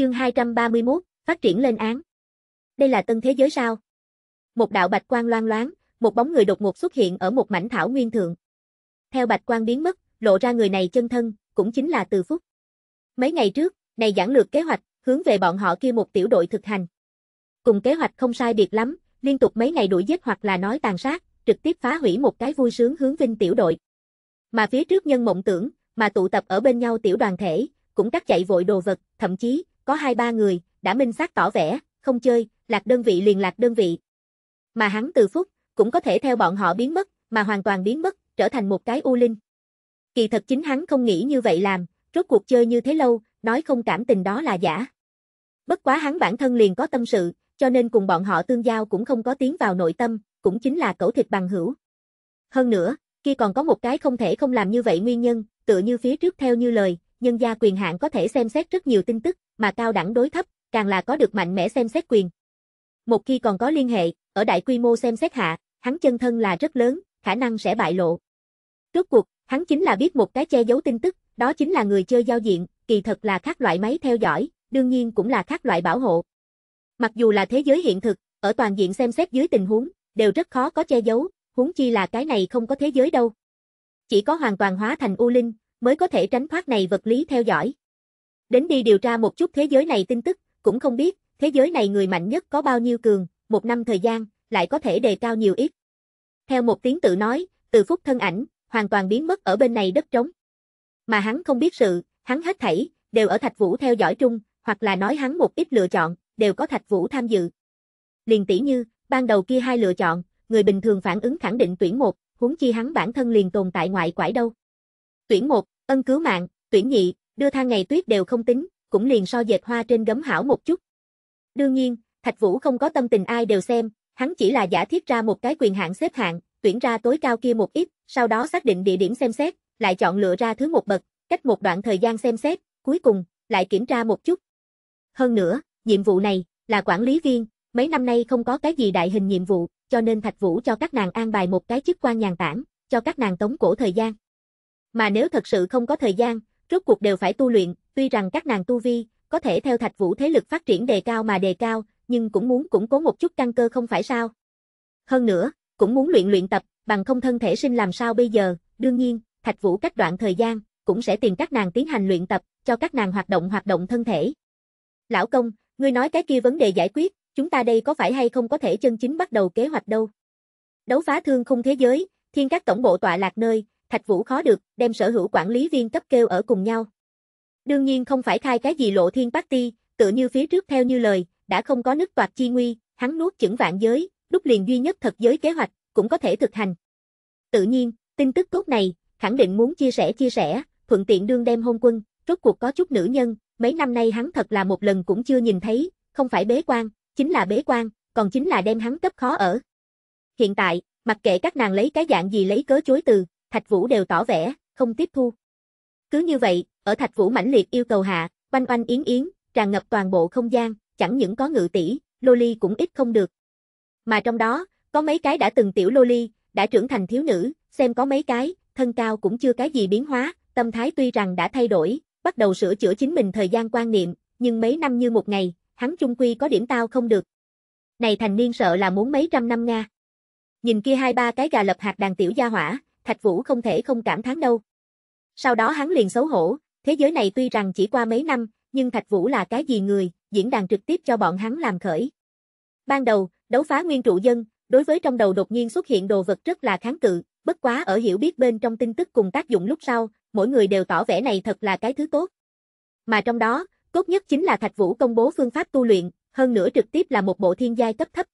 Chương 231, phát triển lên án. Đây là tân thế giới sao? Một đạo bạch quang loang loáng, một bóng người đột ngột xuất hiện ở một mảnh thảo nguyên thượng. Theo bạch quang biến mất, lộ ra người này chân thân, cũng chính là Từ Phúc. Mấy ngày trước, này giảng lược kế hoạch, hướng về bọn họ kia một tiểu đội thực hành. Cùng kế hoạch không sai biệt lắm, liên tục mấy ngày đuổi giết hoặc là nói tàn sát, trực tiếp phá hủy một cái vui sướng hướng vinh tiểu đội. Mà phía trước nhân mộng tưởng, mà tụ tập ở bên nhau tiểu đoàn thể, cũng cắt chạy vội đồ vật, thậm chí có hai ba người, đã minh xác tỏ vẻ, không chơi, lạc đơn vị liền lạc đơn vị. Mà hắn từ phút, cũng có thể theo bọn họ biến mất, mà hoàn toàn biến mất, trở thành một cái u linh. Kỳ thật chính hắn không nghĩ như vậy làm, rốt cuộc chơi như thế lâu, nói không cảm tình đó là giả. Bất quá hắn bản thân liền có tâm sự, cho nên cùng bọn họ tương giao cũng không có tiếng vào nội tâm, cũng chính là cẩu thịt bằng hữu. Hơn nữa, kia còn có một cái không thể không làm như vậy nguyên nhân, tựa như phía trước theo như lời, nhân gia quyền hạn có thể xem xét rất nhiều tin tức, mà cao đẳng đối thấp, càng là có được mạnh mẽ xem xét quyền. Một khi còn có liên hệ, ở đại quy mô xem xét hạ, hắn chân thân là rất lớn, khả năng sẽ bại lộ. Rốt cuộc, hắn chính là biết một cái che giấu tin tức, đó chính là người chơi giao diện, kỳ thật là các loại máy theo dõi, đương nhiên cũng là các loại bảo hộ. Mặc dù là thế giới hiện thực, ở toàn diện xem xét dưới tình huống, đều rất khó có che giấu, huống chi là cái này không có thế giới đâu. Chỉ có hoàn toàn hóa thành U Linh, mới có thể tránh thoát này vật lý theo dõi. Đến đi điều tra một chút thế giới này tin tức, cũng không biết, thế giới này người mạnh nhất có bao nhiêu cường, một năm thời gian, lại có thể đề cao nhiều ít. Theo một tiếng tự nói, từ phút thân ảnh, hoàn toàn biến mất ở bên này đất trống. Mà hắn không biết sự, hắn hết thảy, đều ở Thạch Vũ theo dõi trung, hoặc là nói hắn một ít lựa chọn, đều có Thạch Vũ tham dự. Liền tỷ như, ban đầu kia hai lựa chọn, người bình thường phản ứng khẳng định tuyển một, huống chi hắn bản thân liền tồn tại ngoại quải đâu. Tuyển một, ân cứu mạng, tuyển nhị, đưa thang ngày tuyết đều không tính, cũng liền so dệt hoa trên gấm hảo một chút. Đương nhiên, Thạch Vũ không có tâm tình ai đều xem, hắn chỉ là giả thiết ra một cái quyền hạng xếp hạng, tuyển ra tối cao kia một ít, sau đó xác định địa điểm xem xét, lại chọn lựa ra thứ một bậc, cách một đoạn thời gian xem xét, cuối cùng, lại kiểm tra một chút. Hơn nữa, nhiệm vụ này, là quản lý viên, mấy năm nay không có cái gì đại hình nhiệm vụ, cho nên Thạch Vũ cho các nàng an bài một cái chức quan nhàn tản, cho các nàng tống cổ thời gian. Mà nếu thật sự không có thời gian, rốt cuộc đều phải tu luyện, tuy rằng các nàng tu vi, có thể theo thạch vũ thế lực phát triển đề cao mà đề cao, nhưng cũng muốn củng cố một chút căn cơ không phải sao. Hơn nữa, cũng muốn luyện luyện tập, bằng không thân thể sinh làm sao bây giờ, đương nhiên, thạch vũ cách đoạn thời gian, cũng sẽ tìm các nàng tiến hành luyện tập, cho các nàng hoạt động hoạt động thân thể. Lão công, ngươi nói cái kia vấn đề giải quyết, chúng ta đây có phải hay không có thể chân chính bắt đầu kế hoạch đâu. Đấu phá thương không thế giới, thiên các tổng bộ tọa lạc nơi, Thạch Vũ khó được, đem sở hữu quản lý viên cấp kêu ở cùng nhau. Đương nhiên không phải khai cái gì lộ thiên party, ti, tựa như phía trước theo như lời, đã không có nước toạt chi nguy, hắn nuốt chửng vạn giới, đúc liền duy nhất thật giới kế hoạch, cũng có thể thực hành. Tự nhiên, tin tức tốt này, khẳng định muốn chia sẻ chia sẻ, thuận tiện đương đem hôn quân, rốt cuộc có chút nữ nhân, mấy năm nay hắn thật là một lần cũng chưa nhìn thấy, không phải bế quan, chính là bế quan, còn chính là đem hắn cấp khó ở. Hiện tại, mặc kệ các nàng lấy cái dạng gì lấy cớ chối từ, Thạch Vũ đều tỏ vẻ, không tiếp thu. Cứ như vậy, ở Thạch Vũ mãnh liệt yêu cầu hạ, quanh quanh yến yến, tràn ngập toàn bộ không gian, chẳng những có ngự tỷ, Loli cũng ít không được. Mà trong đó, có mấy cái đã từng tiểu Loli, đã trưởng thành thiếu nữ, xem có mấy cái, thân cao cũng chưa cái gì biến hóa, tâm thái tuy rằng đã thay đổi, bắt đầu sửa chữa chính mình thời gian quan niệm, nhưng mấy năm như một ngày, hắn chung quy có điểm tao không được. Này thành niên sợ là muốn mấy trăm năm Nga. Nhìn kia hai ba cái gà lập hạt đàn tiểu gia hỏa, Thạch Vũ không thể không cảm thán đâu. Sau đó hắn liền xấu hổ, thế giới này tuy rằng chỉ qua mấy năm, nhưng Thạch Vũ là cái gì người, diễn đàn trực tiếp cho bọn hắn làm khởi. Ban đầu, đấu phá nguyên trụ dân, đối với trong đầu đột nhiên xuất hiện đồ vật rất là kháng cự, bất quá ở hiểu biết bên trong tin tức cùng tác dụng lúc sau, mỗi người đều tỏ vẻ này thật là cái thứ tốt. Mà trong đó, tốt nhất chính là Thạch Vũ công bố phương pháp tu luyện, hơn nữa trực tiếp là một bộ thiên giai cấp thấp.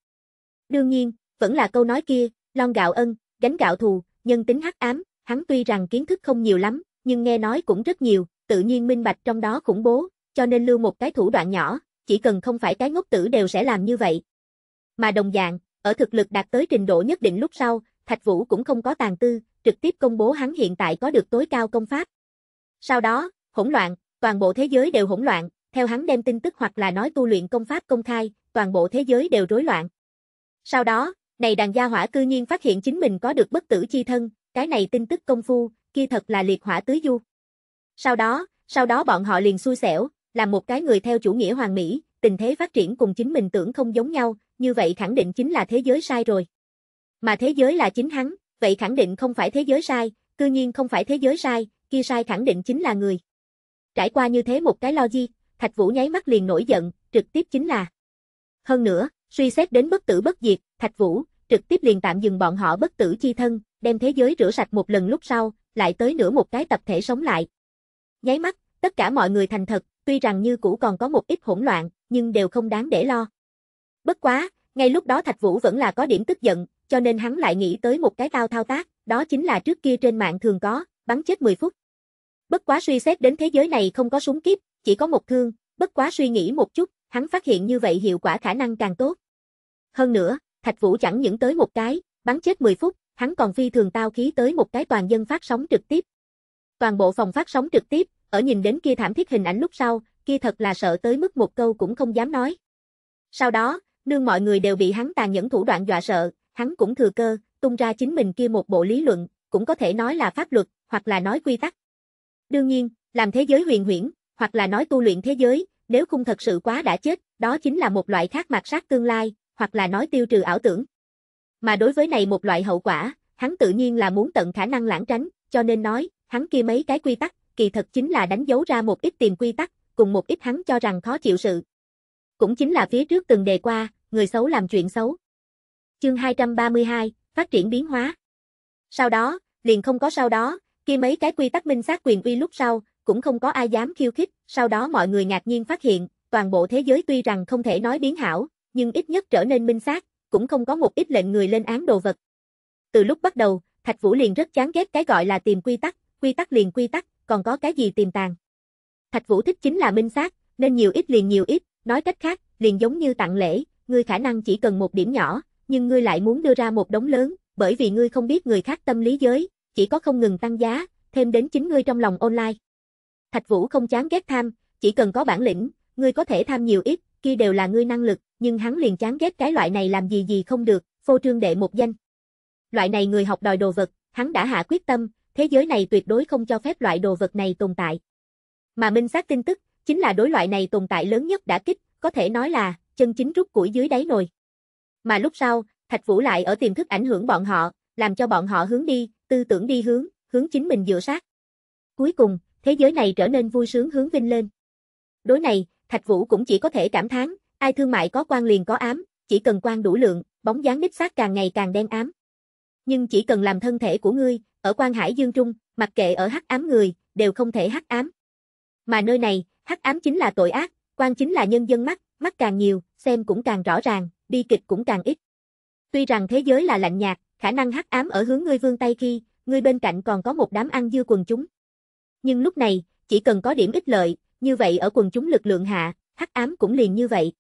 Đương nhiên, vẫn là câu nói kia, lon gạo ân, gánh gạo thù, Nhân tính hắc ám, hắn tuy rằng kiến thức không nhiều lắm, nhưng nghe nói cũng rất nhiều, tự nhiên minh bạch trong đó khủng bố, cho nên lưu một cái thủ đoạn nhỏ, chỉ cần không phải cái ngốc tử đều sẽ làm như vậy. Mà đồng dạng, ở thực lực đạt tới trình độ nhất định lúc sau, Thạch Vũ cũng không có tàn tư, trực tiếp công bố hắn hiện tại có được tối cao công pháp. Sau đó, hỗn loạn, toàn bộ thế giới đều hỗn loạn, theo hắn đem tin tức hoặc là nói tu luyện công pháp công khai, toàn bộ thế giới đều rối loạn. Sau đó, này đàn gia hỏa cư nhiên phát hiện chính mình có được bất tử chi thân, cái này tin tức công phu, kia thật là liệt hỏa tứ du. Sau đó, sau đó bọn họ liền xui xẻo, làm một cái người theo chủ nghĩa hoàng mỹ, tình thế phát triển cùng chính mình tưởng không giống nhau, như vậy khẳng định chính là thế giới sai rồi. Mà thế giới là chính hắn, vậy khẳng định không phải thế giới sai, cư nhiên không phải thế giới sai, kia sai khẳng định chính là người. Trải qua như thế một cái logic, Thạch Vũ nháy mắt liền nổi giận, trực tiếp chính là. Hơn nữa, Suy xét đến bất tử bất diệt, Thạch Vũ, trực tiếp liền tạm dừng bọn họ bất tử chi thân, đem thế giới rửa sạch một lần lúc sau, lại tới nửa một cái tập thể sống lại. Nháy mắt, tất cả mọi người thành thật, tuy rằng như cũ còn có một ít hỗn loạn, nhưng đều không đáng để lo. Bất quá, ngay lúc đó Thạch Vũ vẫn là có điểm tức giận, cho nên hắn lại nghĩ tới một cái tao thao tác, đó chính là trước kia trên mạng thường có, bắn chết 10 phút. Bất quá suy xét đến thế giới này không có súng kiếp, chỉ có một thương, bất quá suy nghĩ một chút, hắn phát hiện như vậy hiệu quả khả năng càng tốt. Hơn nữa, Thạch Vũ chẳng những tới một cái, bắn chết 10 phút, hắn còn phi thường tao khí tới một cái toàn dân phát sóng trực tiếp. Toàn bộ phòng phát sóng trực tiếp, ở nhìn đến kia thảm thiết hình ảnh lúc sau, kia thật là sợ tới mức một câu cũng không dám nói. Sau đó, nương mọi người đều bị hắn tàn nhẫn thủ đoạn dọa sợ, hắn cũng thừa cơ, tung ra chính mình kia một bộ lý luận, cũng có thể nói là pháp luật, hoặc là nói quy tắc. Đương nhiên, làm thế giới huyền huyễn, hoặc là nói tu luyện thế giới, nếu không thật sự quá đã chết, đó chính là một loại khác mặt sát tương lai, hoặc là nói tiêu trừ ảo tưởng. Mà đối với này một loại hậu quả, hắn tự nhiên là muốn tận khả năng lãng tránh, cho nên nói, hắn kia mấy cái quy tắc, kỳ thật chính là đánh dấu ra một ít tìm quy tắc, cùng một ít hắn cho rằng khó chịu sự. Cũng chính là phía trước từng đề qua, người xấu làm chuyện xấu. Chương 232, phát triển biến hóa. Sau đó, liền không có sau đó, kia mấy cái quy tắc minh xác quyền uy lúc sau, cũng không có ai dám khiêu khích, sau đó mọi người ngạc nhiên phát hiện, toàn bộ thế giới tuy rằng không thể nói biến hảo, nhưng ít nhất trở nên minh xác, cũng không có một ít lệnh người lên án đồ vật. Từ lúc bắt đầu, Thạch Vũ liền rất chán ghét cái gọi là tìm quy tắc, quy tắc liền quy tắc, còn có cái gì tìm tàng. Thạch Vũ thích chính là minh xác, nên nhiều ít liền nhiều ít, nói cách khác, liền giống như tặng lễ, ngươi khả năng chỉ cần một điểm nhỏ, nhưng ngươi lại muốn đưa ra một đống lớn, bởi vì ngươi không biết người khác tâm lý giới, chỉ có không ngừng tăng giá, thêm đến chính ngươi trong lòng online. Thạch Vũ không chán ghét tham, chỉ cần có bản lĩnh, ngươi có thể tham nhiều ít, kia đều là ngươi năng lực, nhưng hắn liền chán ghét cái loại này làm gì gì không được, phô trương đệ một danh. Loại này người học đòi đồ vật, hắn đã hạ quyết tâm, thế giới này tuyệt đối không cho phép loại đồ vật này tồn tại. Mà minh xác tin tức, chính là đối loại này tồn tại lớn nhất đã kích, có thể nói là, chân chính rút củi dưới đáy nồi. Mà lúc sau, Thạch Vũ lại ở tiềm thức ảnh hưởng bọn họ, làm cho bọn họ hướng đi, tư tưởng đi hướng, hướng chính mình dựa sát. Cuối cùng, thế giới này trở nên vui sướng hướng vinh lên. Đối này, Thạch Vũ cũng chỉ có thể cảm thán, Ai thương mại có quan liền có ám, chỉ cần quan đủ lượng, bóng dáng đích xác càng ngày càng đen ám. Nhưng chỉ cần làm thân thể của ngươi, ở quan hải dương trung, mặc kệ ở hắc ám người, đều không thể hắc ám. Mà nơi này, hắc ám chính là tội ác, quan chính là nhân dân mắt, mắt càng nhiều, xem cũng càng rõ ràng, bi kịch cũng càng ít. Tuy rằng thế giới là lạnh nhạt, khả năng hắc ám ở hướng ngươi vương tay khi, ngươi bên cạnh còn có một đám ăn dưa quần chúng. Nhưng lúc này, chỉ cần có điểm ích lợi, như vậy ở quần chúng lực lượng hạ, hắc ám cũng liền như vậy.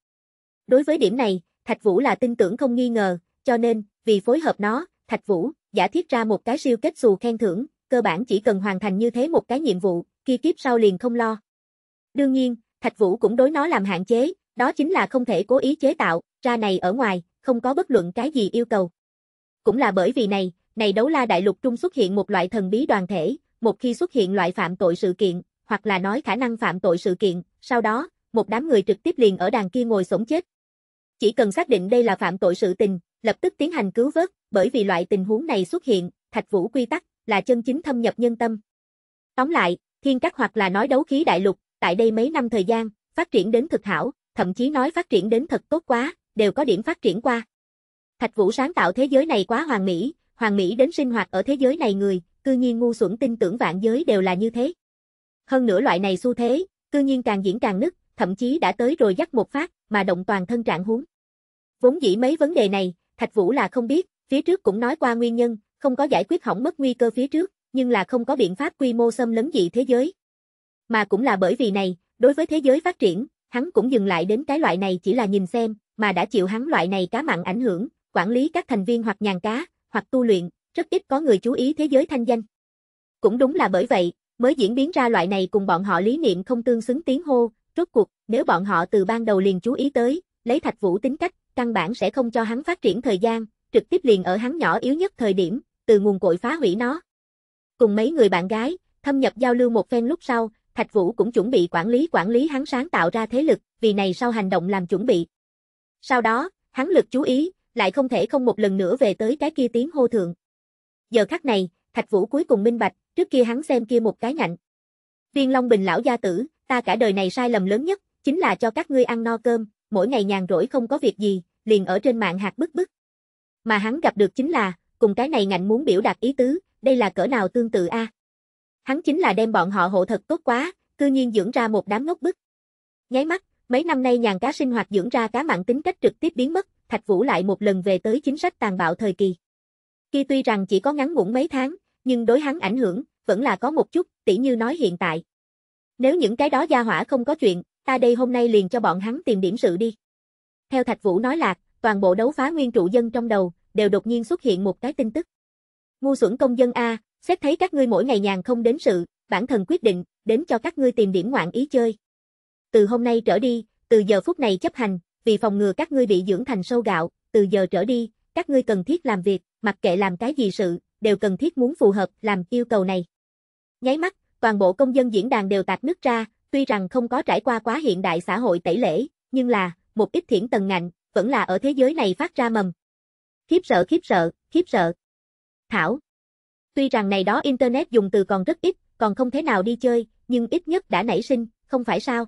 Đối với điểm này, Thạch Vũ là tin tưởng không nghi ngờ, cho nên, vì phối hợp nó, Thạch Vũ giả thiết ra một cái siêu kết xù khen thưởng, cơ bản chỉ cần hoàn thành như thế một cái nhiệm vụ, kia kiếp sau liền không lo. Đương nhiên, Thạch Vũ cũng đối nó làm hạn chế, đó chính là không thể cố ý chế tạo, ra này ở ngoài, không có bất luận cái gì yêu cầu. Cũng là bởi vì này, này đấu la đại lục trung xuất hiện một loại thần bí đoàn thể, một khi xuất hiện loại phạm tội sự kiện, hoặc là nói khả năng phạm tội sự kiện, sau đó, một đám người trực tiếp liền ở đàn kia ngồi sống chết, chỉ cần xác định đây là phạm tội sự tình, lập tức tiến hành cứu vớt, bởi vì loại tình huống này xuất hiện, thạch vũ quy tắc, là chân chính thâm nhập nhân tâm. Tóm lại, thiên các hoặc là nói đấu khí đại lục, tại đây mấy năm thời gian, phát triển đến thực hảo, thậm chí nói phát triển đến thật tốt quá, đều có điểm phát triển qua. Thạch Vũ sáng tạo thế giới này quá hoàn mỹ, hoàn mỹ đến sinh hoạt ở thế giới này người, cư nhiên ngu xuẩn tin tưởng vạn giới đều là như thế. Hơn nữa loại này xu thế, cư nhiên càng diễn càng nứt, thậm chí đã tới rồi dắt một phát, mà động toàn thân trạng huống. Vốn dĩ mấy vấn đề này, Thạch Vũ là không biết, phía trước cũng nói qua nguyên nhân, không có giải quyết hỏng mất nguy cơ phía trước, nhưng là không có biện pháp quy mô xâm lấn dị thế giới. Mà cũng là bởi vì này, đối với thế giới phát triển, hắn cũng dừng lại đến cái loại này chỉ là nhìn xem, mà đã chịu hắn loại này cá mặn ảnh hưởng, quản lý các thành viên hoặc nhàn cá, hoặc tu luyện, rất ít có người chú ý thế giới thanh danh. Cũng đúng là bởi vậy, mới diễn biến ra loại này cùng bọn họ lý niệm không tương xứng tiếng hô, Rốt cuộc, nếu bọn họ từ ban đầu liền chú ý tới, lấy Thạch Vũ tính cách, căn bản sẽ không cho hắn phát triển thời gian, trực tiếp liền ở hắn nhỏ yếu nhất thời điểm, từ nguồn cội phá hủy nó. Cùng mấy người bạn gái, thâm nhập giao lưu một phen lúc sau, Thạch Vũ cũng chuẩn bị quản lý quản lý hắn sáng tạo ra thế lực, vì này sau hành động làm chuẩn bị. Sau đó, hắn lực chú ý, lại không thể không một lần nữa về tới cái kia tiếng hô thượng. Giờ khắc này, Thạch Vũ cuối cùng minh bạch, trước kia hắn xem kia một cái nhạnh, Viên Long Bình lão gia tử, ta cả đời này sai lầm lớn nhất, chính là cho các ngươi ăn no cơm, mỗi ngày nhàn rỗi không có việc gì, liền ở trên mạng hạt bức bức. Mà hắn gặp được chính là, cùng cái này ngạnh muốn biểu đạt ý tứ, đây là cỡ nào tương tự a? Hắn chính là đem bọn họ hộ thật tốt quá, cư nhiên dưỡng ra một đám ngốc bức. Nháy mắt, mấy năm nay nhàn cá sinh hoạt dưỡng ra cá mặn tính cách trực tiếp biến mất, Thạch Vũ lại một lần về tới chính sách tàn bạo thời kỳ. Khi tuy rằng chỉ có ngắn ngủn mấy tháng, nhưng đối hắn ảnh hưởng, vẫn là có một chút, tỉ như nói hiện tại. Nếu những cái đó gia hỏa không có chuyện, ta đây hôm nay liền cho bọn hắn tìm điểm sự đi. Theo Thạch Vũ nói lạc, toàn bộ đấu phá nguyên trụ dân trong đầu, đều đột nhiên xuất hiện một cái tin tức. Ngu xuẩn công dân A, xét thấy các ngươi mỗi ngày nhàn không đến sự, bản thân quyết định, đến cho các ngươi tìm điểm ngoạn ý chơi. Từ hôm nay trở đi, từ giờ phút này chấp hành, vì phòng ngừa các ngươi bị dưỡng thành sâu gạo, từ giờ trở đi, các ngươi cần thiết làm việc, mặc kệ làm cái gì sự, đều cần thiết muốn phù hợp làm yêu cầu này. Nháy mắt, toàn bộ công dân diễn đàn đều tạc nứt ra, tuy rằng không có trải qua quá hiện đại xã hội tẩy lễ, nhưng là, một ít thiển tầng ngạnh, vẫn là ở thế giới này phát ra mầm. Khiếp sợ khiếp sợ, khiếp sợ. Thảo. Tuy rằng này đó Internet dùng từ còn rất ít, còn không thế nào đi chơi, nhưng ít nhất đã nảy sinh, không phải sao.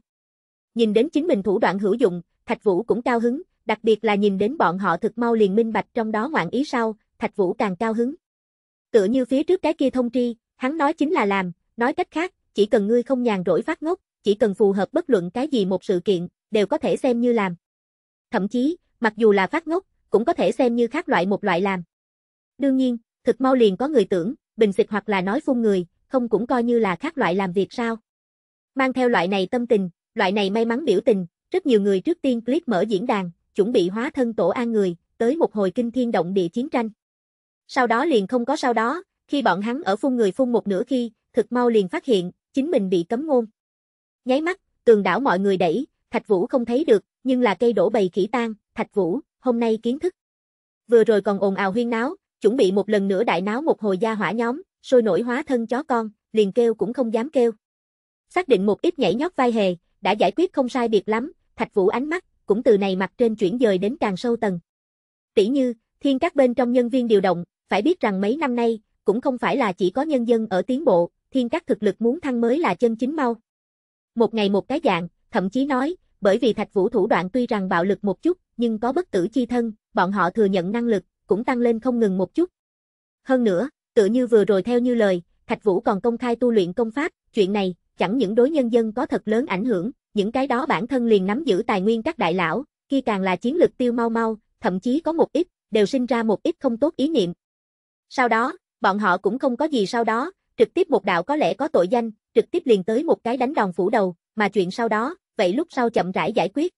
Nhìn đến chính mình thủ đoạn hữu dụng, Thạch Vũ cũng cao hứng, đặc biệt là nhìn đến bọn họ thực mau liền minh bạch trong đó ngoạn ý sau, Thạch Vũ càng cao hứng. Tựa như phía trước cái kia thông tri, hắn nói chính là làm, Nói cách khác, chỉ cần ngươi không nhàn rỗi phát ngốc, chỉ cần phù hợp bất luận cái gì một sự kiện, đều có thể xem như làm. Thậm chí, mặc dù là phát ngốc, cũng có thể xem như khác loại một loại làm. Đương nhiên, thực mau liền có người tưởng, bình xịt hoặc là nói phun người, không cũng coi như là khác loại làm việc sao. Mang theo loại này tâm tình, loại này may mắn biểu tình, rất nhiều người trước tiên clip mở diễn đàn, chuẩn bị hóa thân tổ an người, tới một hồi kinh thiên động địa chiến tranh. Sau đó liền không có sau đó, khi bọn hắn ở phun người phun một nửa khi, thực mau liền phát hiện, chính mình bị cấm ngôn. Nháy mắt, tường đảo mọi người đẩy, Thạch Vũ không thấy được, nhưng là cây đổ bầy khỉ tan, Thạch Vũ, hôm nay kiến thức. Vừa rồi còn ồn ào huyên náo, chuẩn bị một lần nữa đại náo một hồi gia hỏa nhóm, sôi nổi hóa thân chó con, liền kêu cũng không dám kêu. Xác định một ít nhảy nhót vai hề, đã giải quyết không sai biệt lắm, Thạch Vũ ánh mắt, cũng từ này mặt trên chuyển dời đến càng sâu tầng. Tỷ như, thiên các bên trong nhân viên điều động, phải biết rằng mấy năm nay, cũng không phải là chỉ có nhân dân ở tiến bộ, thiên các thực lực muốn thăng mới là chân chính mau. Một ngày một cái dạng, thậm chí nói, bởi vì thạch vũ thủ đoạn tuy rằng bạo lực một chút, nhưng có bất tử chi thân, bọn họ thừa nhận năng lực, cũng tăng lên không ngừng một chút. Hơn nữa, tự như vừa rồi theo như lời, thạch vũ còn công khai tu luyện công pháp, chuyện này, chẳng những đối nhân dân có thật lớn ảnh hưởng, những cái đó bản thân liền nắm giữ tài nguyên các đại lão, khi càng là chiến lực tiêu mau mau, thậm chí có một ít, đều sinh ra một ít không tốt ý niệm. Sau đó, bọn họ cũng không có gì sau đó, Trực tiếp một đạo có lẽ có tội danh, trực tiếp liền tới một cái đánh đòn phủ đầu, mà chuyện sau đó, vậy lúc sau chậm rãi giải quyết.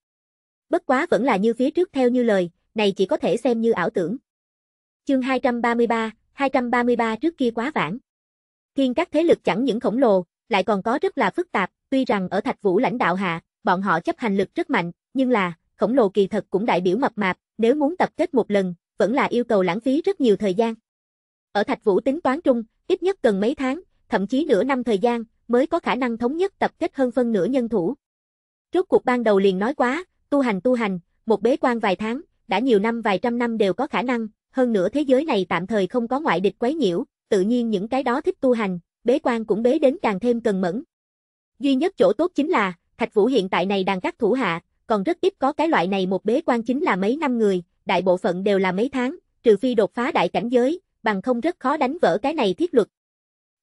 Bất quá vẫn là như phía trước theo như lời, này chỉ có thể xem như ảo tưởng. Chương 233, 233 trước kia quá vãng. Thiên các thế lực chẳng những khổng lồ, lại còn có rất là phức tạp, tuy rằng ở Thạch Vũ lãnh đạo hạ, bọn họ chấp hành lực rất mạnh, nhưng là, khổng lồ kỳ thật cũng đại biểu mập mạp, nếu muốn tập kết một lần, vẫn là yêu cầu lãng phí rất nhiều thời gian. Ở Thạch Vũ tính toán trung, ít nhất cần mấy tháng, thậm chí nửa năm thời gian, mới có khả năng thống nhất tập kết hơn phân nửa nhân thủ. Trước cuộc ban đầu liền nói quá, tu hành tu hành, một bế quan vài tháng, đã nhiều năm vài trăm năm đều có khả năng, hơn nữa thế giới này tạm thời không có ngoại địch quấy nhiễu, tự nhiên những cái đó thích tu hành, bế quan cũng bế đến càng thêm cần mẫn. Duy nhất chỗ tốt chính là, Thạch Vũ hiện tại này đang các thủ hạ, còn rất ít có cái loại này một bế quan chính là mấy năm người, đại bộ phận đều là mấy tháng, trừ phi đột phá đại cảnh giới, bằng không rất khó đánh vỡ cái này thiết luật.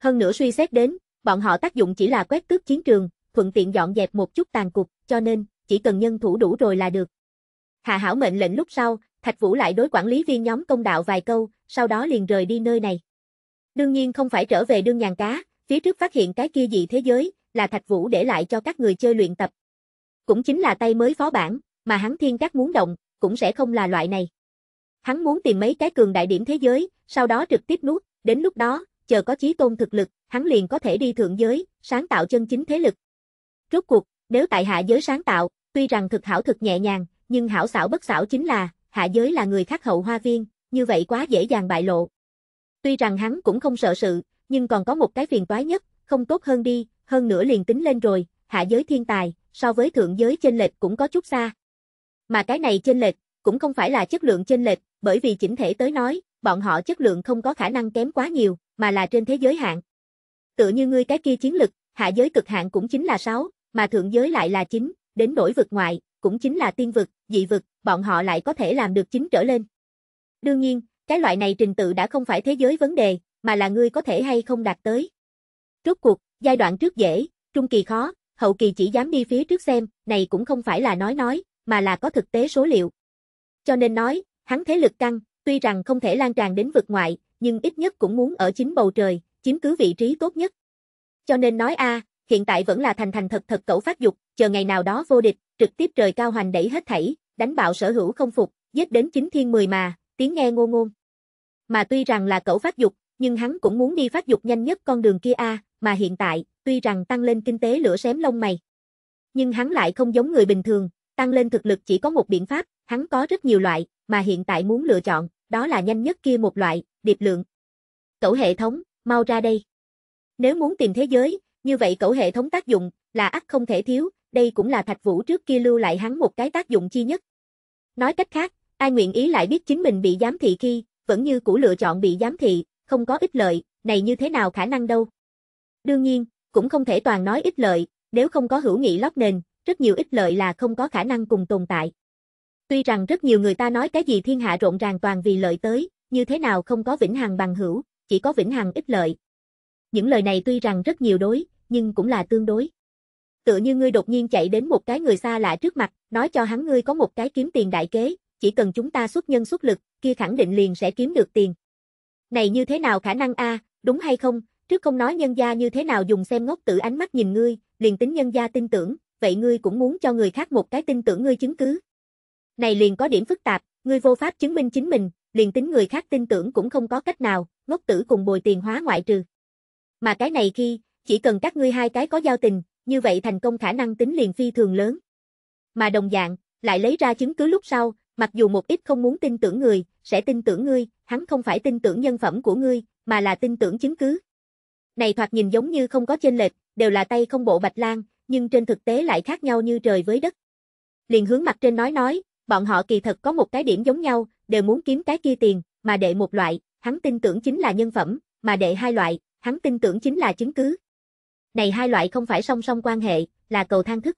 Hơn nữa suy xét đến, bọn họ tác dụng chỉ là quét tước chiến trường, thuận tiện dọn dẹp một chút tàn cục, cho nên, chỉ cần nhân thủ đủ rồi là được. Hạ hảo mệnh lệnh lúc sau, Thạch Vũ lại đối quản lý viên nhóm công đạo vài câu, sau đó liền rời đi nơi này. Đương nhiên không phải trở về đương nhàn cá, phía trước phát hiện cái kia dị thế giới, là Thạch Vũ để lại cho các người chơi luyện tập. Cũng chính là tay mới phó bản, mà hắn thiên các muốn động, cũng sẽ không là loại này. Hắn muốn tìm mấy cái cường đại điểm thế giới, sau đó trực tiếp nuốt, đến lúc đó, chờ có chí tôn thực lực, hắn liền có thể đi thượng giới, sáng tạo chân chính thế lực. Rốt cuộc, nếu tại hạ giới sáng tạo, tuy rằng thực hảo thực nhẹ nhàng, nhưng hảo xảo bất xảo chính là, hạ giới là người khác hậu hoa viên, như vậy quá dễ dàng bại lộ. Tuy rằng hắn cũng không sợ sự, nhưng còn có một cái phiền toái nhất, không tốt hơn đi, hơn nữa liền tính lên rồi, hạ giới thiên tài, so với thượng giới chênh lệch cũng có chút xa. Mà cái này chênh lệch, cũng không phải là chất lượng chênh lệch, bởi vì chỉnh thể tới nói, bọn họ chất lượng không có khả năng kém quá nhiều, mà là trên thế giới hạn. Tựa như ngươi cái kia chiến lực, hạ giới cực hạn cũng chính là 6, mà thượng giới lại là 9, đến đổi vực ngoại, cũng chính là tiên vực, dị vực, bọn họ lại có thể làm được 9 trở lên. Đương nhiên, cái loại này trình tự đã không phải thế giới vấn đề, mà là ngươi có thể hay không đạt tới. Rốt cuộc, giai đoạn trước dễ, trung kỳ khó, hậu kỳ chỉ dám đi phía trước xem, này cũng không phải là nói nói, mà là có thực tế số liệu. Cho nên nói, hắn thế lực căng, tuy rằng không thể lan tràn đến vực ngoại, nhưng ít nhất cũng muốn ở chính bầu trời, chiếm cứ vị trí tốt nhất. Cho nên nói a, hiện tại vẫn là thành thành thật thật cẩu phát dục, chờ ngày nào đó vô địch, trực tiếp trời cao hoành đẩy hết thảy, đánh bạo sở hữu không phục, giết đến chính thiên mười mà, tiếng nghe ngô ngôn. Mà tuy rằng là cẩu phát dục, nhưng hắn cũng muốn đi phát dục nhanh nhất con đường kia a, mà hiện tại, tuy rằng tăng lên kinh tế lửa xém lông mày. Nhưng hắn lại không giống người bình thường, tăng lên thực lực chỉ có một biện pháp, Hắn có rất nhiều loại, mà hiện tại muốn lựa chọn, đó là nhanh nhất kia một loại, điệp lượng. Cẩu hệ thống, mau ra đây. Nếu muốn tìm thế giới, như vậy cẩu hệ thống tác dụng, là ắt không thể thiếu, đây cũng là thạch vũ trước kia lưu lại hắn một cái tác dụng chi nhất. Nói cách khác, ai nguyện ý lại biết chính mình bị giám thị khi, vẫn như cũ lựa chọn bị giám thị, không có ích lợi, này như thế nào khả năng đâu. Đương nhiên, cũng không thể toàn nói ích lợi, nếu không có hữu nghị lót nền, rất nhiều ích lợi là không có khả năng cùng tồn tại. Tuy rằng rất nhiều người ta nói cái gì thiên hạ rộn ràng toàn vì lợi tới, như thế nào không có vĩnh hằng bằng hữu, chỉ có vĩnh hằng ích lợi. Những lời này tuy rằng rất nhiều đối, nhưng cũng là tương đối. Tựa như ngươi đột nhiên chạy đến một cái người xa lạ trước mặt, nói cho hắn ngươi có một cái kiếm tiền đại kế, chỉ cần chúng ta xuất nhân xuất lực, kia khẳng định liền sẽ kiếm được tiền. Này như thế nào khả năng a, đúng hay không? Trước không nói nhân gia như thế nào dùng xem ngốc tử ánh mắt nhìn ngươi, liền tính nhân gia tin tưởng, vậy ngươi cũng muốn cho người khác một cái tin tưởng ngươi chứng cứ. Này liền có điểm phức tạp, ngươi vô pháp chứng minh chính mình, liền tính người khác tin tưởng cũng không có cách nào, ngốc tử cùng bồi tiền hóa ngoại trừ. Mà cái này khi, chỉ cần các ngươi hai cái có giao tình, như vậy thành công khả năng tính liền phi thường lớn. Mà đồng dạng, lại lấy ra chứng cứ lúc sau, mặc dù một ít không muốn tin tưởng người, sẽ tin tưởng ngươi, hắn không phải tin tưởng nhân phẩm của ngươi, mà là tin tưởng chứng cứ. Này thoạt nhìn giống như không có chênh lệch, đều là tay không bộ bạch lang, nhưng trên thực tế lại khác nhau như trời với đất. Liền hướng mặt trên nói nói, Bọn họ kỳ thật có một cái điểm giống nhau, đều muốn kiếm cái kia tiền, mà đệ một loại, hắn tin tưởng chính là nhân phẩm, mà đệ hai loại, hắn tin tưởng chính là chứng cứ. Này hai loại không phải song song quan hệ, là cầu thang thức.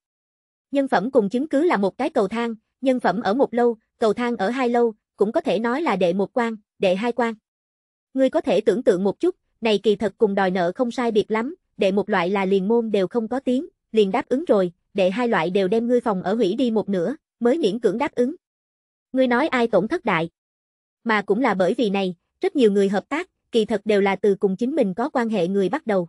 Nhân phẩm cùng chứng cứ là một cái cầu thang, nhân phẩm ở một lâu, cầu thang ở hai lâu, cũng có thể nói là đệ một quan, đệ hai quan. Ngươi có thể tưởng tượng một chút, này kỳ thật cùng đòi nợ không sai biệt lắm, đệ một loại là liền môn đều không có tiếng, liền đáp ứng rồi, đệ hai loại đều đem ngươi phòng ở hủy đi một nửa, mới miễn cưỡng đáp ứng. Ngươi nói ai tổn thất đại? Mà cũng là bởi vì này, rất nhiều người hợp tác, kỳ thật đều là từ cùng chính mình có quan hệ người bắt đầu.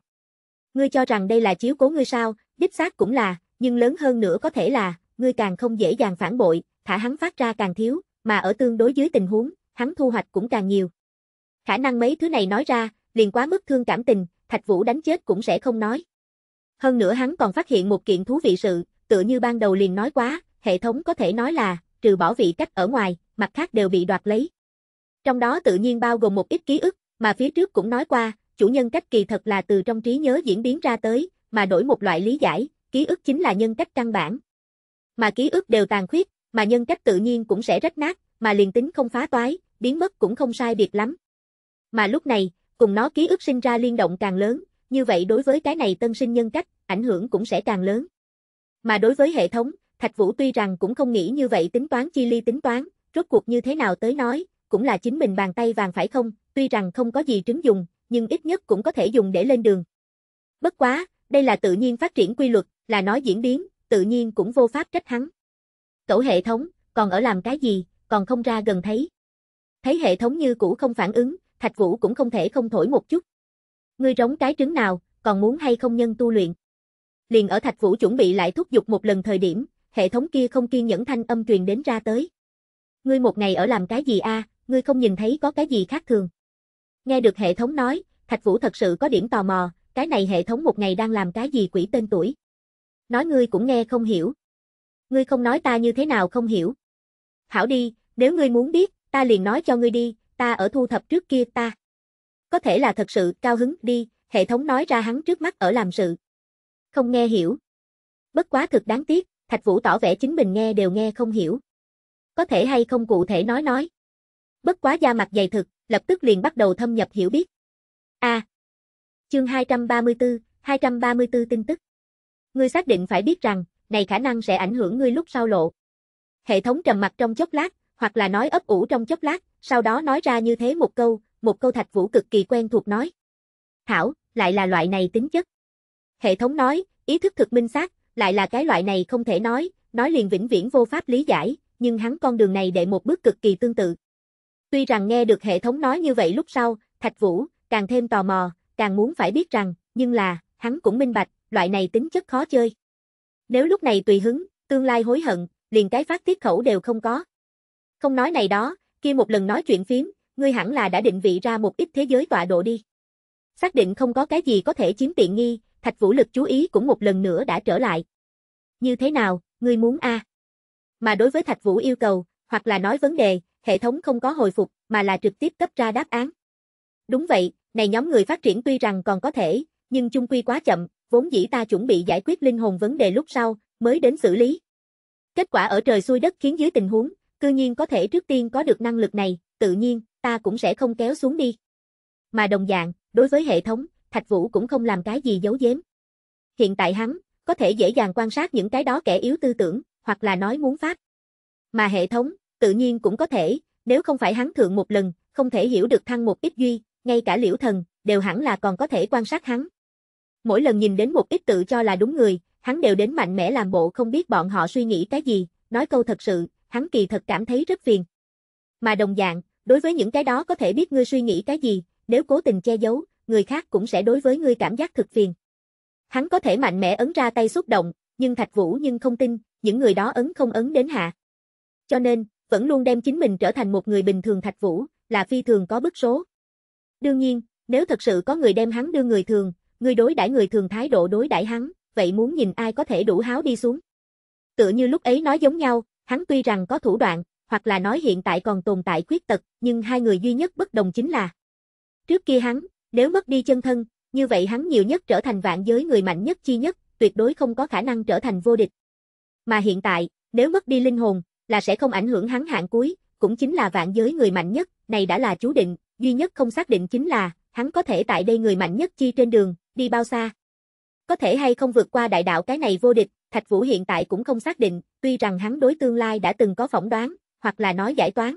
Ngươi cho rằng đây là chiếu cố ngươi sao, đích xác cũng là, nhưng lớn hơn nữa có thể là, ngươi càng không dễ dàng phản bội, thả hắn phát ra càng thiếu, mà ở tương đối dưới tình huống, hắn thu hoạch cũng càng nhiều. Khả năng mấy thứ này nói ra, liền quá mức thương cảm tình, Thạch Vũ đánh chết cũng sẽ không nói. Hơn nữa hắn còn phát hiện một kiện thú vị sự, tựa như ban đầu liền nói quá, hệ thống có thể nói là, trừ bỏ vị cách ở ngoài, mặt khác đều bị đoạt lấy. Trong đó tự nhiên bao gồm một ít ký ức, mà phía trước cũng nói qua, chủ nhân cách kỳ thật là từ trong trí nhớ diễn biến ra tới, mà đổi một loại lý giải, ký ức chính là nhân cách căn bản. Mà ký ức đều tàn khuyết, mà nhân cách tự nhiên cũng sẽ rách nát, mà liền tính không phá toái, biến mất cũng không sai biệt lắm. Mà lúc này, cùng nó ký ức sinh ra liên động càng lớn, như vậy đối với cái này tân sinh nhân cách, ảnh hưởng cũng sẽ càng lớn. Mà đối với hệ thống, Thạch Vũ tuy rằng cũng không nghĩ như vậy tính toán chi ly tính toán, rốt cuộc như thế nào tới nói, cũng là chính mình bàn tay vàng phải không, tuy rằng không có gì trứng dùng, nhưng ít nhất cũng có thể dùng để lên đường. Bất quá, đây là tự nhiên phát triển quy luật, là nói diễn biến, tự nhiên cũng vô pháp trách hắn. Cẩu hệ thống, còn ở làm cái gì, còn không ra gần thấy. Thấy hệ thống như cũ không phản ứng, Thạch Vũ cũng không thể không thổi một chút. Ngươi rống cái trứng nào, còn muốn hay không nhân tu luyện. Liền ở Thạch Vũ chuẩn bị lại thúc giục một lần thời điểm, hệ thống kia không kiên nhẫn thanh âm truyền đến ra tới. Ngươi một ngày ở làm cái gì a, ngươi không nhìn thấy có cái gì khác thường. Nghe được hệ thống nói, Thạch Vũ thật sự có điểm tò mò, cái này hệ thống một ngày đang làm cái gì quỷ tên tuổi. Nói ngươi cũng nghe không hiểu. Ngươi không nói ta như thế nào không hiểu. Hảo đi, nếu ngươi muốn biết, ta liền nói cho ngươi đi, ta ở thu thập trước kia ta. Có thể là thật sự cao hứng đi, hệ thống nói ra hắn trước mắt ở làm sự. Không nghe hiểu. Bất quá thực đáng tiếc, Thạch Vũ tỏ vẻ chính mình nghe đều nghe không hiểu. Có thể hay không cụ thể nói nói. Bất quá da mặt dày thực, lập tức liền bắt đầu thâm nhập hiểu biết. A. À, chương 234, 234 tin tức. Ngươi xác định phải biết rằng, này khả năng sẽ ảnh hưởng ngươi lúc sau lộ. Hệ thống trầm mặt trong chốc lát, hoặc là nói ấp ủ trong chốc lát, sau đó nói ra như thế một câu, một câu Thạch Vũ cực kỳ quen thuộc nói. Thảo, lại là loại này tính chất. Hệ thống nói, ý thức thực minh xác, lại là cái loại này không thể nói, nói liền vĩnh viễn vô pháp lý giải, nhưng hắn con đường này đệ một bước cực kỳ tương tự. Tuy rằng nghe được hệ thống nói như vậy lúc sau, Thạch Vũ càng thêm tò mò, càng muốn phải biết rằng, nhưng là, hắn cũng minh bạch, loại này tính chất khó chơi. Nếu lúc này tùy hứng, tương lai hối hận, liền cái phát tiết khẩu đều không có. Không nói này đó, kia một lần nói chuyện phím, ngươi hẳn là đã định vị ra một ít thế giới tọa độ đi. Xác định không có cái gì có thể chiếm tiện nghi, Thạch Vũ lực chú ý cũng một lần nữa đã trở lại. Như thế nào, ngươi muốn a? À? Mà đối với Thạch Vũ yêu cầu, hoặc là nói vấn đề, hệ thống không có hồi phục, mà là trực tiếp cấp ra đáp án. Đúng vậy, này nhóm người phát triển tuy rằng còn có thể, nhưng chung quy quá chậm, vốn dĩ ta chuẩn bị giải quyết linh hồn vấn đề lúc sau, mới đến xử lý. Kết quả ở trời xuôi đất khiến dưới tình huống, cư nhiên có thể trước tiên có được năng lực này, tự nhiên, ta cũng sẽ không kéo xuống đi. Mà đồng dạng, đối với hệ thống, Thạch Vũ cũng không làm cái gì giấu giếm. Hiện tại hắn, có thể dễ dàng quan sát những cái đó kẻ yếu tư tưởng, hoặc là nói muốn phát Mà hệ thống, tự nhiên cũng có thể, nếu không phải hắn thượng một lần, không thể hiểu được thăng một ít duy, ngay cả liễu thần, đều hẳn là còn có thể quan sát hắn. Mỗi lần nhìn đến một ít tự cho là đúng người, hắn đều đến mạnh mẽ làm bộ không biết bọn họ suy nghĩ cái gì, nói câu thật sự, hắn kỳ thật cảm thấy rất phiền. Mà đồng dạng, đối với những cái đó có thể biết ngươi suy nghĩ cái gì, nếu cố tình che giấu, người khác cũng sẽ đối với ngươi cảm giác thực phiền. Hắn có thể mạnh mẽ ấn ra tay xúc động, nhưng Thạch Vũ nhưng không tin, những người đó ấn không ấn đến hạ. Cho nên, vẫn luôn đem chính mình trở thành một người bình thường Thạch Vũ, là phi thường có bức số. Đương nhiên, nếu thật sự có người đem hắn đưa người thường, người đối đãi người thường thái độ đối đãi hắn, vậy muốn nhìn ai có thể đủ háo đi xuống. Tựa như lúc ấy nói giống nhau, hắn tuy rằng có thủ đoạn, hoặc là nói hiện tại còn tồn tại khuyết tật, nhưng hai người duy nhất bất đồng chính là Trước kia hắn, nếu mất đi chân thân, như vậy hắn nhiều nhất trở thành vạn giới người mạnh nhất chi nhất, tuyệt đối không có khả năng trở thành vô địch. Mà hiện tại, nếu mất đi linh hồn, là sẽ không ảnh hưởng hắn hạng cuối, cũng chính là vạn giới người mạnh nhất, này đã là chú định, duy nhất không xác định chính là, hắn có thể tại đây người mạnh nhất chi trên đường, đi bao xa. Có thể hay không vượt qua đại đạo cái này vô địch, Thạch Vũ hiện tại cũng không xác định, tuy rằng hắn đối tương lai đã từng có phỏng đoán, hoặc là nói giải toán.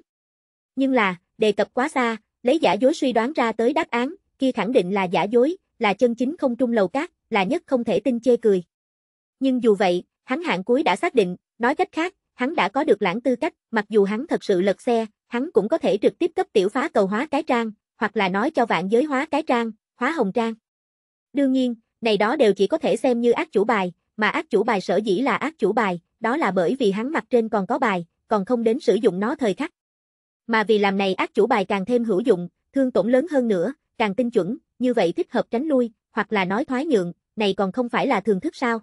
Nhưng là, đề cập quá xa, lấy giả dối suy đoán ra tới đáp án, kia khẳng định là giả dối, là chân chính không trung lầu cát, là nhất không thể tin chê cười. Nhưng dù vậy, hắn hạng cuối đã xác định, nói cách khác, hắn đã có được lãng tư cách, mặc dù hắn thật sự lật xe, hắn cũng có thể trực tiếp cấp tiểu phá cầu hóa cái trang, hoặc là nói cho vạn giới hóa cái trang, hóa hồng trang. Đương nhiên, này đó đều chỉ có thể xem như ác chủ bài, mà ác chủ bài sở dĩ là ác chủ bài, đó là bởi vì hắn mặt trên còn có bài, còn không đến sử dụng nó thời khắc. Mà vì làm này ác chủ bài càng thêm hữu dụng, thương tổn lớn hơn nữa, càng tinh chuẩn, như vậy thích hợp tránh lui, hoặc là nói thoái nhượng, này còn không phải là thường thức sao.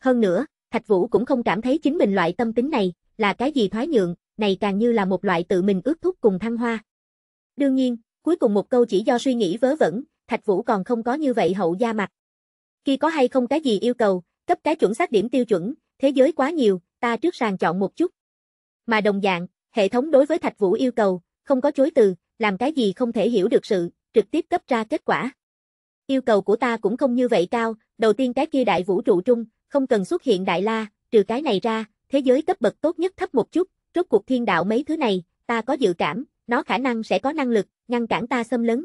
Hơn nữa, Thạch Vũ cũng không cảm thấy chính mình loại tâm tính này, là cái gì thoái nhượng, này càng như là một loại tự mình ước thúc cùng thăng hoa. Đương nhiên, cuối cùng một câu chỉ do suy nghĩ vớ vẩn, Thạch Vũ còn không có như vậy hậu gia mặt. Khi có hay không cái gì yêu cầu, cấp cái chuẩn xác điểm tiêu chuẩn, thế giới quá nhiều, ta trước sàng chọn một chút. Mà đồng dạng, hệ thống đối với Thạch Vũ yêu cầu, không có chối từ, làm cái gì không thể hiểu được sự, trực tiếp cấp ra kết quả. Yêu cầu của ta cũng không như vậy cao, đầu tiên cái kia đại vũ trụ trung, không cần xuất hiện đại la, trừ cái này ra, thế giới cấp bậc tốt nhất thấp một chút, rốt cuộc thiên đạo mấy thứ này, ta có dự cảm, nó khả năng sẽ có năng lực, ngăn cản ta xâm lấn.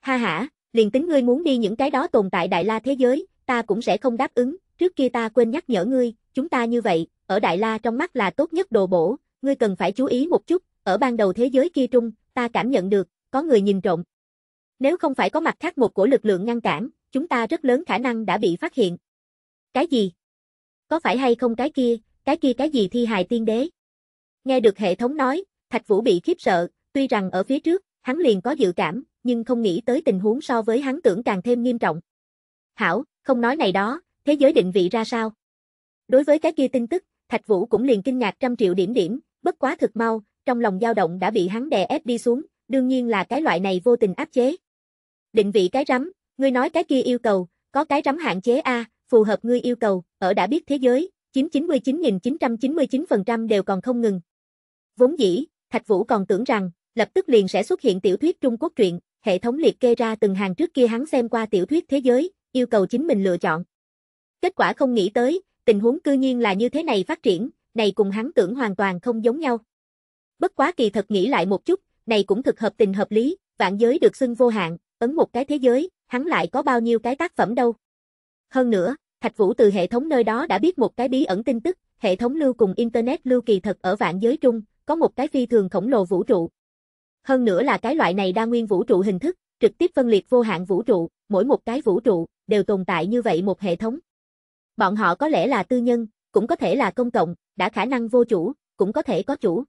Ha ha, liền tính ngươi muốn đi những cái đó tồn tại đại la thế giới, ta cũng sẽ không đáp ứng, trước kia ta quên nhắc nhở ngươi, chúng ta như vậy, ở đại la trong mắt là tốt nhất đồ bổ, ngươi cần phải chú ý một chút, ở ban đầu thế giới kia trung, ta cảm nhận được, có người nhìn trộm, nếu không phải có mặt khác một của lực lượng ngăn cản, chúng ta rất lớn khả năng đã bị phát hiện. Cái gì? Có phải hay không cái kia, cái kia cái gì thi hài tiên đế? Nghe được hệ thống nói, Thạch Vũ bị khiếp sợ, tuy rằng ở phía trước, hắn liền có dự cảm, nhưng không nghĩ tới tình huống so với hắn tưởng càng thêm nghiêm trọng. Hảo, không nói này đó, thế giới định vị ra sao? Đối với cái kia tin tức, Thạch Vũ cũng liền kinh ngạc trăm triệu điểm điểm, bất quá thực mau, trong lòng dao động đã bị hắn đè ép đi xuống, đương nhiên là cái loại này vô tình áp chế. Định vị cái rắm, ngươi nói cái kia yêu cầu, có cái rắm hạn chế A, phù hợp ngươi yêu cầu, ở đã biết thế giới, chiếm 99.999% đều còn không ngừng. Vốn dĩ, Thạch Vũ còn tưởng rằng, lập tức liền sẽ xuất hiện tiểu thuyết Trung Quốc truyện, hệ thống liệt kê ra từng hàng trước kia hắn xem qua tiểu thuyết thế giới, yêu cầu chính mình lựa chọn. Kết quả không nghĩ tới, tình huống cư nhiên là như thế này phát triển, này cùng hắn tưởng hoàn toàn không giống nhau. Bất quá kỳ thật nghĩ lại một chút, này cũng thực hợp tình hợp lý, vạn giới được xưng vô hạn, ấn một cái thế giới, hắn lại có bao nhiêu cái tác phẩm đâu. Hơn nữa, Thạch Vũ từ hệ thống nơi đó đã biết một cái bí ẩn tin tức, hệ thống lưu cùng Internet lưu kỳ thật ở vạn giới trung, có một cái phi thường khổng lồ vũ trụ. Hơn nữa là cái loại này đa nguyên vũ trụ hình thức, trực tiếp phân liệt vô hạn vũ trụ, mỗi một cái vũ trụ, đều tồn tại như vậy một hệ thống. Bọn họ có lẽ là tư nhân, cũng có thể là công cộng, đã khả năng vô chủ, cũng có thể có chủ.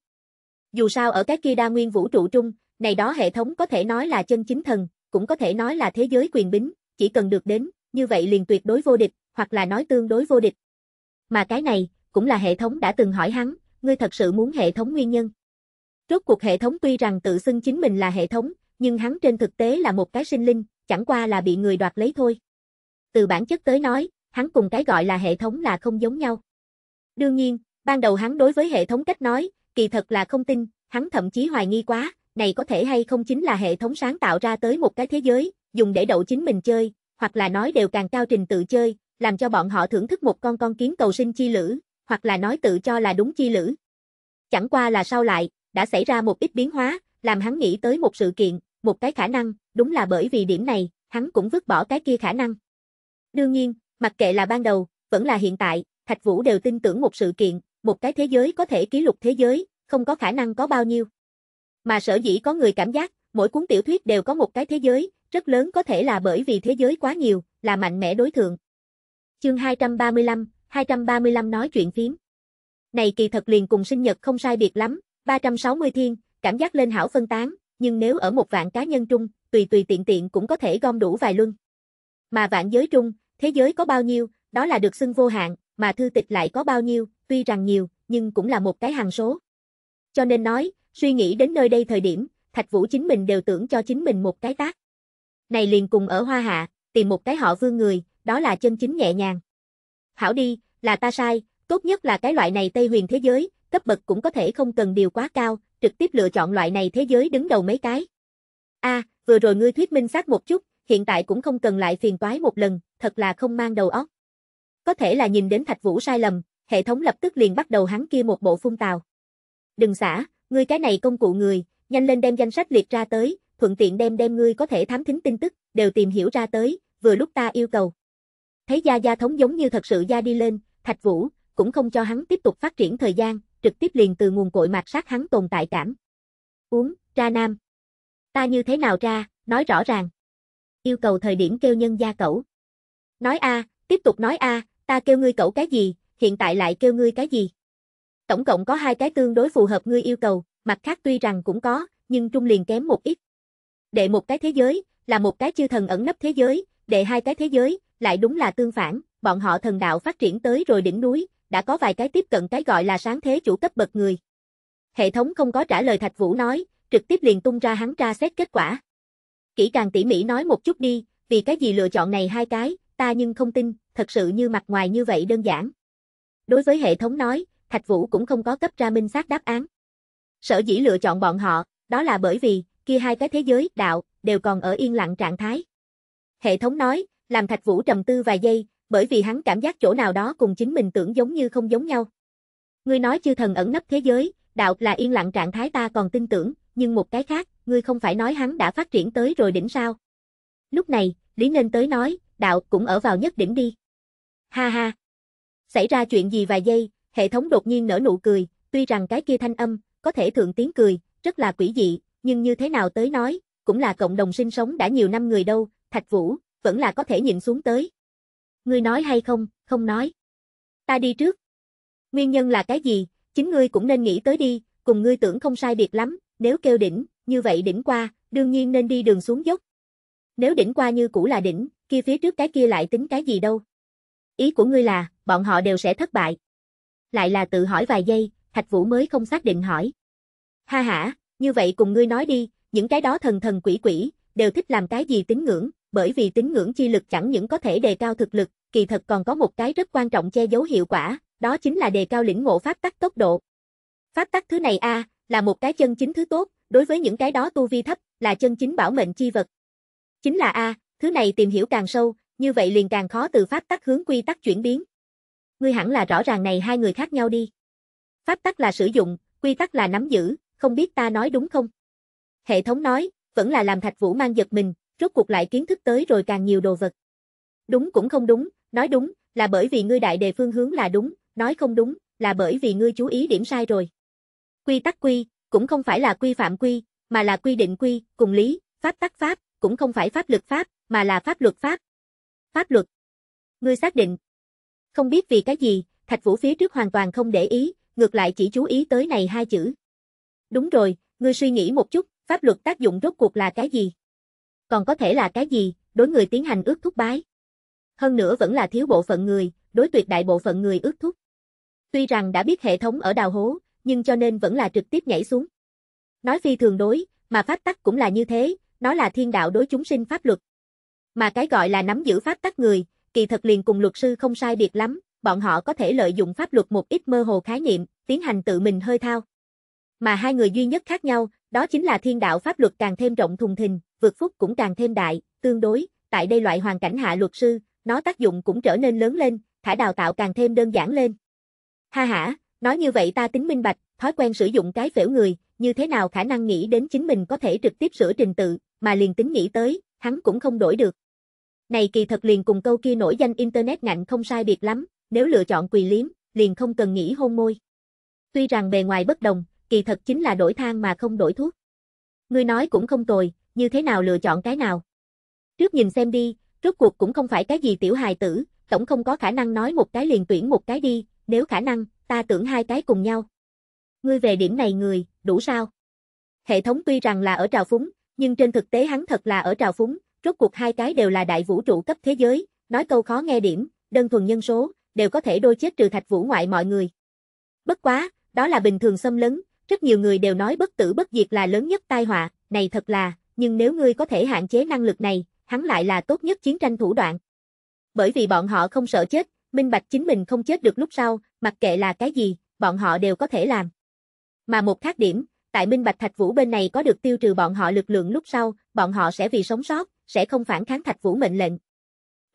Dù sao ở cái kia đa nguyên vũ trụ trung, này đó hệ thống có thể nói là chân chính thần, cũng có thể nói là thế giới quyền bính, chỉ cần được đến, như vậy liền tuyệt đối vô địch, hoặc là nói tương đối vô địch. Mà cái này, cũng là hệ thống đã từng hỏi hắn, ngươi thật sự muốn hệ thống nguyên nhân. Rốt cuộc hệ thống tuy rằng tự xưng chính mình là hệ thống, nhưng hắn trên thực tế là một cái sinh linh, chẳng qua là bị người đoạt lấy thôi. Từ bản chất tới nói, hắn cùng cái gọi là hệ thống là không giống nhau. Đương nhiên, ban đầu hắn đối với hệ thống cách nói, kỳ thật là không tin, hắn thậm chí hoài nghi quá, này có thể hay không chính là hệ thống sáng tạo ra tới một cái thế giới, dùng để đậu chính mình chơi, hoặc là nói đều càng cao trình tự chơi, làm cho bọn họ thưởng thức một con con kiến cầu sinh chi lữ, hoặc là nói tự cho là đúng chi lữ. Chẳng qua là sau lại, đã xảy ra một ít biến hóa, làm hắn nghĩ tới một sự kiện, một cái khả năng, đúng là bởi vì điểm này, hắn cũng vứt bỏ cái kia khả năng. Đương nhiên, mặc kệ là ban đầu, vẫn là hiện tại, Thạch Vũ đều tin tưởng một sự kiện, một cái thế giới có thể ký lục thế giới, không có khả năng có bao nhiêu. Mà sở dĩ có người cảm giác, mỗi cuốn tiểu thuyết đều có một cái thế giới, rất lớn có thể là bởi vì thế giới quá nhiều, là mạnh mẽ đối thượng. Chương 235, 235 nói chuyện phím. Này kỳ thật liền cùng sinh nhật không sai biệt lắm, 360 thiên, cảm giác lên hảo phân tán, nhưng nếu ở một vạn cá nhân trung, tùy tùy tiện tiện cũng có thể gom đủ vài luân. Mà vạn giới trung, thế giới có bao nhiêu, đó là được xưng vô hạn, mà thư tịch lại có bao nhiêu, tuy rằng nhiều, nhưng cũng là một cái hàng số. Cho nên nói, Suy nghĩ đến nơi đây thời điểm, Thạch Vũ chính mình đều tưởng cho chính mình một cái tác. Này liền cùng ở Hoa Hạ, tìm một cái họ vương người, đó là chân chính nhẹ nhàng. Hảo đi, là ta sai, tốt nhất là cái loại này Tây huyền thế giới, cấp bậc cũng có thể không cần điều quá cao, trực tiếp lựa chọn loại này thế giới đứng đầu mấy cái. A, à, vừa rồi ngươi thuyết minh xác một chút, hiện tại cũng không cần lại phiền toái một lần, thật là không mang đầu óc. Có thể là nhìn đến Thạch Vũ sai lầm, hệ thống lập tức liền bắt đầu hắn kia một bộ phun tào. Đừng xả, Ngươi cái này công cụ người, nhanh lên đem danh sách liệt ra tới, thuận tiện đem đem ngươi có thể thám thính tin tức, đều tìm hiểu ra tới, vừa lúc ta yêu cầu. Thấy Gia Gia thống giống như thật sự Gia đi lên, Thạch Vũ, cũng không cho hắn tiếp tục phát triển thời gian, trực tiếp liền từ nguồn cội mạch sát hắn tồn tại cảm. Uống, ra nam. Ta như thế nào ra, nói rõ ràng. Yêu cầu thời điểm kêu nhân gia cẩu. Nói a, tiếp tục nói a, ta kêu ngươi cẩu cái gì, hiện tại lại kêu ngươi cái gì tổng cộng có hai cái tương đối phù hợp ngươi yêu cầu, mặt khác tuy rằng cũng có, nhưng trung liền kém một ít. Đệ một cái thế giới, là một cái chư thần ẩn nấp thế giới, đệ hai cái thế giới, lại đúng là tương phản, bọn họ thần đạo phát triển tới rồi đỉnh núi, đã có vài cái tiếp cận cái gọi là sáng thế chủ cấp bậc người. Hệ thống không có trả lời Thạch Vũ nói, trực tiếp liền tung ra hắn tra xét kết quả. Kỹ càng tỉ mỉ nói một chút đi, vì cái gì lựa chọn này hai cái, ta nhưng không tin, thật sự như mặt ngoài như vậy đơn giản. Đối với hệ thống nói, Thạch Vũ cũng không có cấp ra minh xác đáp án. Sở dĩ lựa chọn bọn họ, đó là bởi vì, kia hai cái thế giới, đạo, đều còn ở yên lặng trạng thái. Hệ thống nói, làm Thạch Vũ trầm tư vài giây, bởi vì hắn cảm giác chỗ nào đó cùng chính mình tưởng giống như không giống nhau. Ngươi nói chư thần ẩn nấp thế giới, đạo là yên lặng trạng thái ta còn tin tưởng, nhưng một cái khác, ngươi không phải nói hắn đã phát triển tới rồi đỉnh sao. Lúc này, Lý Nên tới nói, đạo cũng ở vào nhất đỉnh đi. Ha ha. Xảy ra chuyện gì vài giây, hệ thống đột nhiên nở nụ cười, tuy rằng cái kia thanh âm, có thể thượng tiếng cười, rất là quỷ dị, nhưng như thế nào tới nói, cũng là cộng đồng sinh sống đã nhiều năm người đâu, Thạch Vũ, vẫn là có thể nhìn xuống tới. Ngươi nói hay không, không nói. Ta đi trước. Nguyên nhân là cái gì, chính ngươi cũng nên nghĩ tới đi, cùng ngươi tưởng không sai biệt lắm, nếu kêu đỉnh, như vậy đỉnh qua, đương nhiên nên đi đường xuống dốc. Nếu đỉnh qua như cũ là đỉnh, kia phía trước cái kia lại tính cái gì đâu. Ý của ngươi là, bọn họ đều sẽ thất bại lại là tự hỏi vài giây, Thạch Vũ mới không xác định hỏi. Ha ha, như vậy cùng ngươi nói đi, những cái đó thần thần quỷ quỷ, đều thích làm cái gì tín ngưỡng, bởi vì tín ngưỡng chi lực chẳng những có thể đề cao thực lực, kỳ thật còn có một cái rất quan trọng che giấu hiệu quả, đó chính là đề cao lĩnh ngộ pháp tắc tốc độ. Pháp tắc thứ này a, là một cái chân chính thứ tốt, đối với những cái đó tu vi thấp, là chân chính bảo mệnh chi vật. Chính là a, thứ này tìm hiểu càng sâu, như vậy liền càng khó từ pháp tắc hướng quy tắc chuyển biến. Ngươi hẳn là rõ ràng này hai người khác nhau đi. Pháp tắc là sử dụng, quy tắc là nắm giữ, không biết ta nói đúng không? Hệ thống nói, vẫn là làm Thạch Vũ mang giật mình, rốt cuộc lại kiến thức tới rồi càng nhiều đồ vật. Đúng cũng không đúng, nói đúng, là bởi vì ngươi đại đề phương hướng là đúng, nói không đúng, là bởi vì ngươi chú ý điểm sai rồi. Quy tắc quy, cũng không phải là quy phạm quy, mà là quy định quy, cùng lý, pháp tắc pháp, cũng không phải pháp luật pháp, mà là pháp luật pháp. Pháp luật. Ngươi xác định, không biết vì cái gì, Thạch Vũ phía trước hoàn toàn không để ý, ngược lại chỉ chú ý tới này hai chữ. Đúng rồi, ngươi suy nghĩ một chút, pháp luật tác dụng rốt cuộc là cái gì? Còn có thể là cái gì, đối người tiến hành ước thúc bái? Hơn nữa vẫn là thiếu bộ phận người, đối tuyệt đại bộ phận người ước thúc. Tuy rằng đã biết hệ thống ở đào hố, nhưng cho nên vẫn là trực tiếp nhảy xuống. Nói phi thường đối, mà pháp tắc cũng là như thế, nó là thiên đạo đối chúng sinh pháp luật. Mà cái gọi là nắm giữ pháp tắc người, kỳ thật liền cùng luật sư không sai biệt lắm, bọn họ có thể lợi dụng pháp luật một ít mơ hồ khái niệm, tiến hành tự mình hơi thao. Mà hai người duy nhất khác nhau, đó chính là thiên đạo pháp luật càng thêm rộng thùng thình, vượt phúc cũng càng thêm đại, tương đối, tại đây loại hoàn cảnh hạ luật sư, nó tác dụng cũng trở nên lớn lên, thả đào tạo càng thêm đơn giản lên. Ha ha, nói như vậy ta tính minh bạch, thói quen sử dụng cái phễu người, như thế nào khả năng nghĩ đến chính mình có thể trực tiếp sửa trình tự, mà liền tính nghĩ tới, hắn cũng không đổi được. Này kỳ thật liền cùng câu kia nổi danh Internet ngạnh không sai biệt lắm, nếu lựa chọn quỳ liếm, liền không cần nghĩ hôn môi. Tuy rằng bề ngoài bất đồng, kỳ thật chính là đổi thang mà không đổi thuốc. Ngươi nói cũng không tồi, như thế nào lựa chọn cái nào? Trước nhìn xem đi, rốt cuộc cũng không phải cái gì tiểu hài tử, tổng không có khả năng nói một cái liền tuyển một cái đi, nếu khả năng, ta tưởng hai cái cùng nhau. Ngươi về điểm này người, đủ sao? Hệ thống tuy rằng là ở trào phúng, nhưng trên thực tế hắn thật là ở trào phúng, rốt cuộc hai cái đều là đại vũ trụ cấp thế giới, nói câu khó nghe điểm, đơn thuần nhân số, đều có thể đôi chết trừ thạch vũ ngoại mọi người. Bất quá, đó là bình thường xâm lấn, rất nhiều người đều nói bất tử bất diệt là lớn nhất tai họa, này thật là, nhưng nếu ngươi có thể hạn chế năng lực này, hắn lại là tốt nhất chiến tranh thủ đoạn. Bởi vì bọn họ không sợ chết, minh bạch chính mình không chết được lúc sau, mặc kệ là cái gì, bọn họ đều có thể làm. Mà một khác điểm, tại minh bạch thạch vũ bên này có được tiêu trừ bọn họ lực lượng lúc sau, bọn họ sẽ vì sống sót, sẽ không phản kháng Thạch Vũ mệnh lệnh.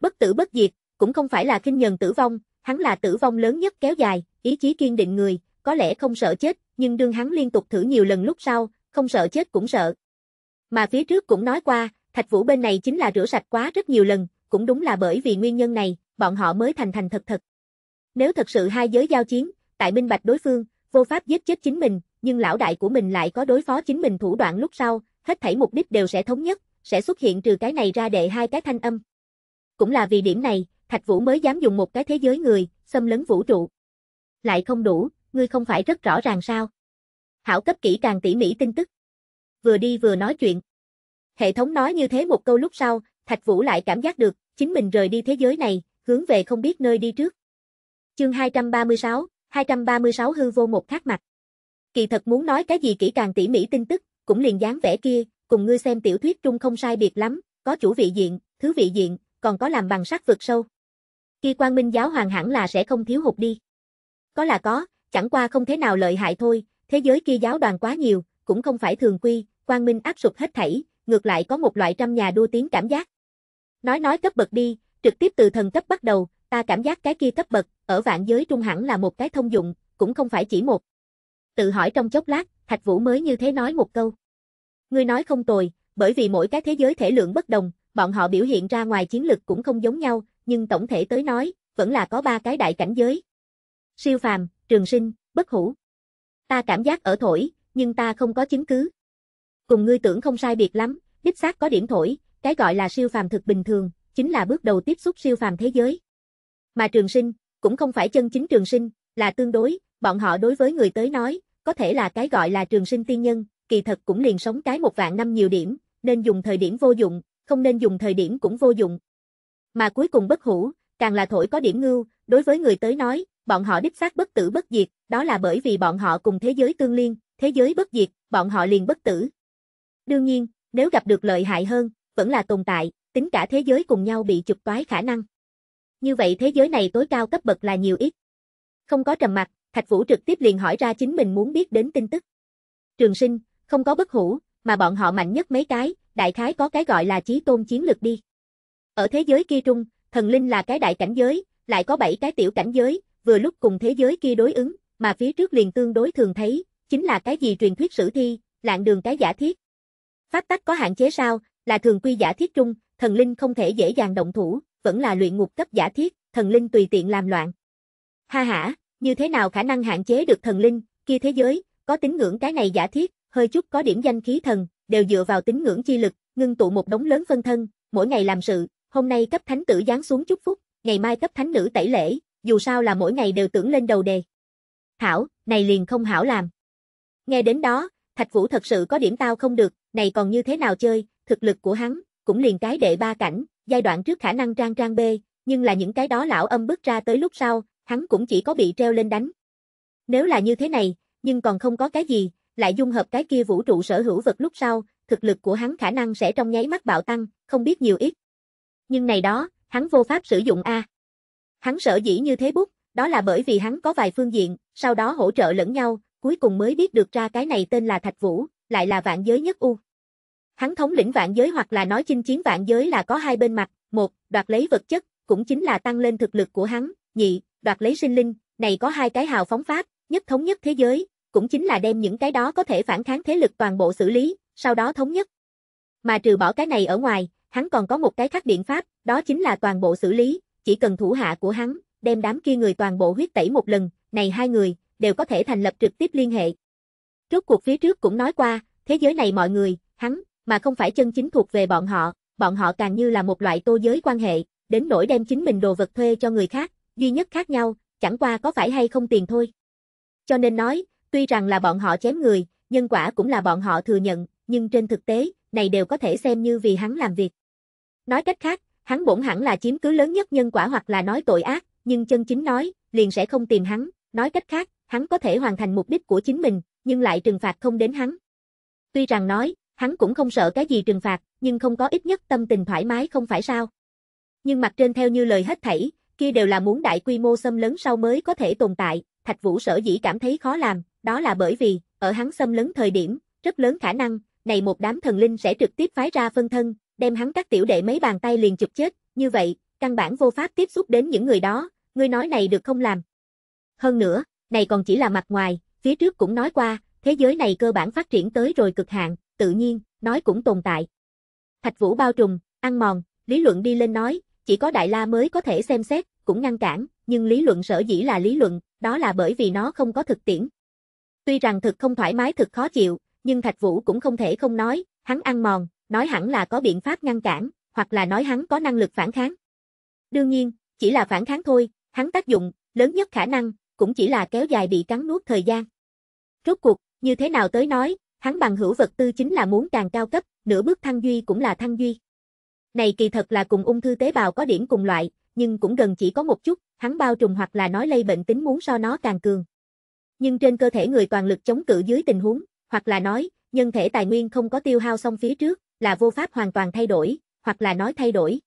Bất tử bất diệt, cũng không phải là kinh nhân tử vong, hắn là tử vong lớn nhất kéo dài, ý chí kiên định người, có lẽ không sợ chết, nhưng đương hắn liên tục thử nhiều lần lúc sau, không sợ chết cũng sợ. Mà phía trước cũng nói qua, Thạch Vũ bên này chính là rửa sạch quá rất nhiều lần, cũng đúng là bởi vì nguyên nhân này, bọn họ mới thành thành thật thật. Nếu thật sự hai giới giao chiến, tại minh bạch đối phương, vô pháp giết chết chính mình, nhưng lão đại của mình lại có đối phó chính mình thủ đoạn lúc sau, hết thảy mục đích đều sẽ thống nhất, sẽ xuất hiện trừ cái này ra đệ hai cái thanh âm. Cũng là vì điểm này, Thạch Vũ mới dám dùng một cái thế giới người, xâm lấn vũ trụ. Lại không đủ, ngươi không phải rất rõ ràng sao? Hảo cấp kỹ càng tỉ mỉ tin tức. Vừa đi vừa nói chuyện. Hệ thống nói như thế một câu lúc sau, Thạch Vũ lại cảm giác được, chính mình rời đi thế giới này, hướng về không biết nơi đi trước. Chương 236, 236 hư vô một khác mặt. Kỳ thật muốn nói cái gì kỹ càng tỉ mỉ tin tức, cũng liền dáng vẻ kia, cùng ngươi xem tiểu thuyết trung không sai biệt lắm, có chủ vị diện, thứ vị diện, còn có làm bằng sắt vượt sâu. Khi quan minh giáo hoàng hẳn là sẽ không thiếu hụt đi. Có là có, chẳng qua không thế nào lợi hại thôi, thế giới kia giáo đoàn quá nhiều, cũng không phải thường quy, quan minh áp sụp hết thảy, ngược lại có một loại trăm nhà đua tiếng cảm giác. Nói nói cấp bậc đi, trực tiếp từ thần cấp bắt đầu, ta cảm giác cái kia cấp bậc, ở vạn giới trung hẳn là một cái thông dụng, cũng không phải chỉ một. Tự hỏi trong chốc lát, Thạch Vũ mới như thế nói một câu. Ngươi nói không tồi, bởi vì mỗi cái thế giới thể lượng bất đồng, bọn họ biểu hiện ra ngoài chiến lực cũng không giống nhau, nhưng tổng thể tới nói, vẫn là có ba cái đại cảnh giới. Siêu phàm, trường sinh, bất hủ. Ta cảm giác ở thổi, nhưng ta không có chứng cứ. Cùng ngươi tưởng không sai biệt lắm, đích xác có điểm thổi, cái gọi là siêu phàm thực bình thường, chính là bước đầu tiếp xúc siêu phàm thế giới. Mà trường sinh, cũng không phải chân chính trường sinh, là tương đối, bọn họ đối với người tới nói, có thể là cái gọi là trường sinh tiên nhân, kỳ thật cũng liền sống cái một vạn năm nhiều điểm, nên dùng thời điểm vô dụng, không nên dùng thời điểm cũng vô dụng. Mà cuối cùng bất hủ, càng là thổi có điểm ngưu, đối với người tới nói, bọn họ đích xác bất tử bất diệt, đó là bởi vì bọn họ cùng thế giới tương liên, thế giới bất diệt, bọn họ liền bất tử. Đương nhiên, nếu gặp được lợi hại hơn, vẫn là tồn tại, tính cả thế giới cùng nhau bị chụp toái khả năng. Như vậy thế giới này tối cao cấp bậc là nhiều ít. Không có trầm mặt, Thạch Vũ trực tiếp liền hỏi ra chính mình muốn biết đến tin tức. Trường sinh, không có bất hủ, mà bọn họ mạnh nhất mấy cái, đại khái có cái gọi là chí tôn chiến lực đi. Ở thế giới kia trung, thần linh là cái đại cảnh giới, lại có bảy cái tiểu cảnh giới, vừa lúc cùng thế giới kia đối ứng, mà phía trước liền tương đối thường thấy, chính là cái gì truyền thuyết sử thi, lạng đường cái giả thiết. Pháp tắc có hạn chế sao, là thường quy giả thiết trung, thần linh không thể dễ dàng động thủ, vẫn là luyện ngục cấp giả thiết, thần linh tùy tiện làm loạn. Ha ha, như thế nào khả năng hạn chế được thần linh, kia thế giới, có tín ngưỡng cái này giả thiết, hơi chút có điểm danh khí thần, đều dựa vào tính ngưỡng chi lực, ngưng tụ một đống lớn phân thân, mỗi ngày làm sự, hôm nay cấp thánh tử giáng xuống chúc phúc, ngày mai cấp thánh nữ tẩy lễ, dù sao là mỗi ngày đều tưởng lên đầu đề. Hảo, này liền không hảo làm. Nghe đến đó, Thạch Vũ thật sự có điểm tao không được, này còn như thế nào chơi, thực lực của hắn, cũng liền cái đệ ba cảnh, giai đoạn trước khả năng trang trang bê, nhưng là những cái đó lão âm bước ra tới lúc sau, hắn cũng chỉ có bị treo lên đánh. Nếu là như thế này, nhưng còn không có cái gì, lại dung hợp cái kia vũ trụ sở hữu vật lúc sau, thực lực của hắn khả năng sẽ trong nháy mắt bạo tăng, không biết nhiều ít. Nhưng này đó, hắn vô pháp sử dụng A. Hắn sở dĩ như thế bút, đó là bởi vì hắn có vài phương diện, sau đó hỗ trợ lẫn nhau, cuối cùng mới biết được ra cái này tên là Thạch Vũ, lại là vạn giới nhất U. Hắn thống lĩnh vạn giới hoặc là nói chinh chiến vạn giới là có hai bên mặt, một, đoạt lấy vật chất, cũng chính là tăng lên thực lực của hắn, nhị, đoạt lấy sinh linh, này có hai cái hào phóng pháp, nhất thống nhất thế giới, cũng chính là đem những cái đó có thể phản kháng thế lực toàn bộ xử lý, sau đó thống nhất. Mà trừ bỏ cái này ở ngoài, hắn còn có một cái khác biện pháp, đó chính là toàn bộ xử lý, chỉ cần thủ hạ của hắn, đem đám kia người toàn bộ huyết tẩy một lần, này hai người, đều có thể thành lập trực tiếp liên hệ. trước cuộc phía trước cũng nói qua, thế giới này mọi người, hắn, mà không phải chân chính thuộc về bọn họ, bọn họ càng như là một loại tô giới quan hệ, đến nỗi đem chính mình đồ vật thuê cho người khác, duy nhất khác nhau, chẳng qua có phải hay không tiền thôi. Cho nên nói, Tuy rằng là bọn họ chém người, nhân quả cũng là bọn họ thừa nhận, nhưng trên thực tế, này đều có thể xem như vì hắn làm việc. Nói cách khác, hắn bổn hẳn là chiếm cứ lớn nhất nhân quả hoặc là nói tội ác, nhưng chân chính nói, liền sẽ không tìm hắn, nói cách khác, hắn có thể hoàn thành mục đích của chính mình, nhưng lại trừng phạt không đến hắn. Tuy rằng nói, hắn cũng không sợ cái gì trừng phạt, nhưng không có ít nhất tâm tình thoải mái không phải sao. Nhưng mặt trên theo như lời hết thảy, kia đều là muốn đại quy mô xâm lấn sau mới có thể tồn tại, Thạch Vũ sở dĩ cảm thấy khó làm, đó là bởi vì, ở hắn xâm lấn thời điểm, rất lớn khả năng, này một đám thần linh sẽ trực tiếp phái ra phân thân, đem hắn các tiểu đệ mấy bàn tay liền chụp chết, như vậy, căn bản vô pháp tiếp xúc đến những người đó, ngươi nói này được không làm. Hơn nữa, này còn chỉ là mặt ngoài, phía trước cũng nói qua, thế giới này cơ bản phát triển tới rồi cực hạn, tự nhiên, nói cũng tồn tại. Thạch Vũ bao trùm, ăn mòn, lý luận đi lên nói, chỉ có Đại La mới có thể xem xét, cũng ngăn cản, nhưng lý luận sở dĩ là lý luận, đó là bởi vì nó không có thực tiễn, Tuy rằng thực không thoải mái thực khó chịu, nhưng Thạch Vũ cũng không thể không nói, hắn ăn mòn, nói hẳn là có biện pháp ngăn cản, hoặc là nói hắn có năng lực phản kháng. Đương nhiên, chỉ là phản kháng thôi, hắn tác dụng, lớn nhất khả năng, cũng chỉ là kéo dài bị cắn nuốt thời gian. Rốt cuộc, như thế nào tới nói, hắn bằng hữu vật tư chính là muốn càng cao cấp, nửa bước thăng duy cũng là thăng duy. Này kỳ thật là cùng ung thư tế bào có điểm cùng loại, nhưng cũng gần chỉ có một chút, hắn bao trùm hoặc là nói lây bệnh tính muốn so nó càng cường nhưng trên cơ thể người toàn lực chống cự dưới tình huống, hoặc là nói, nhân thể tài nguyên không có tiêu hao xong phía trước, là vô pháp hoàn toàn thay đổi, hoặc là nói thay đổi.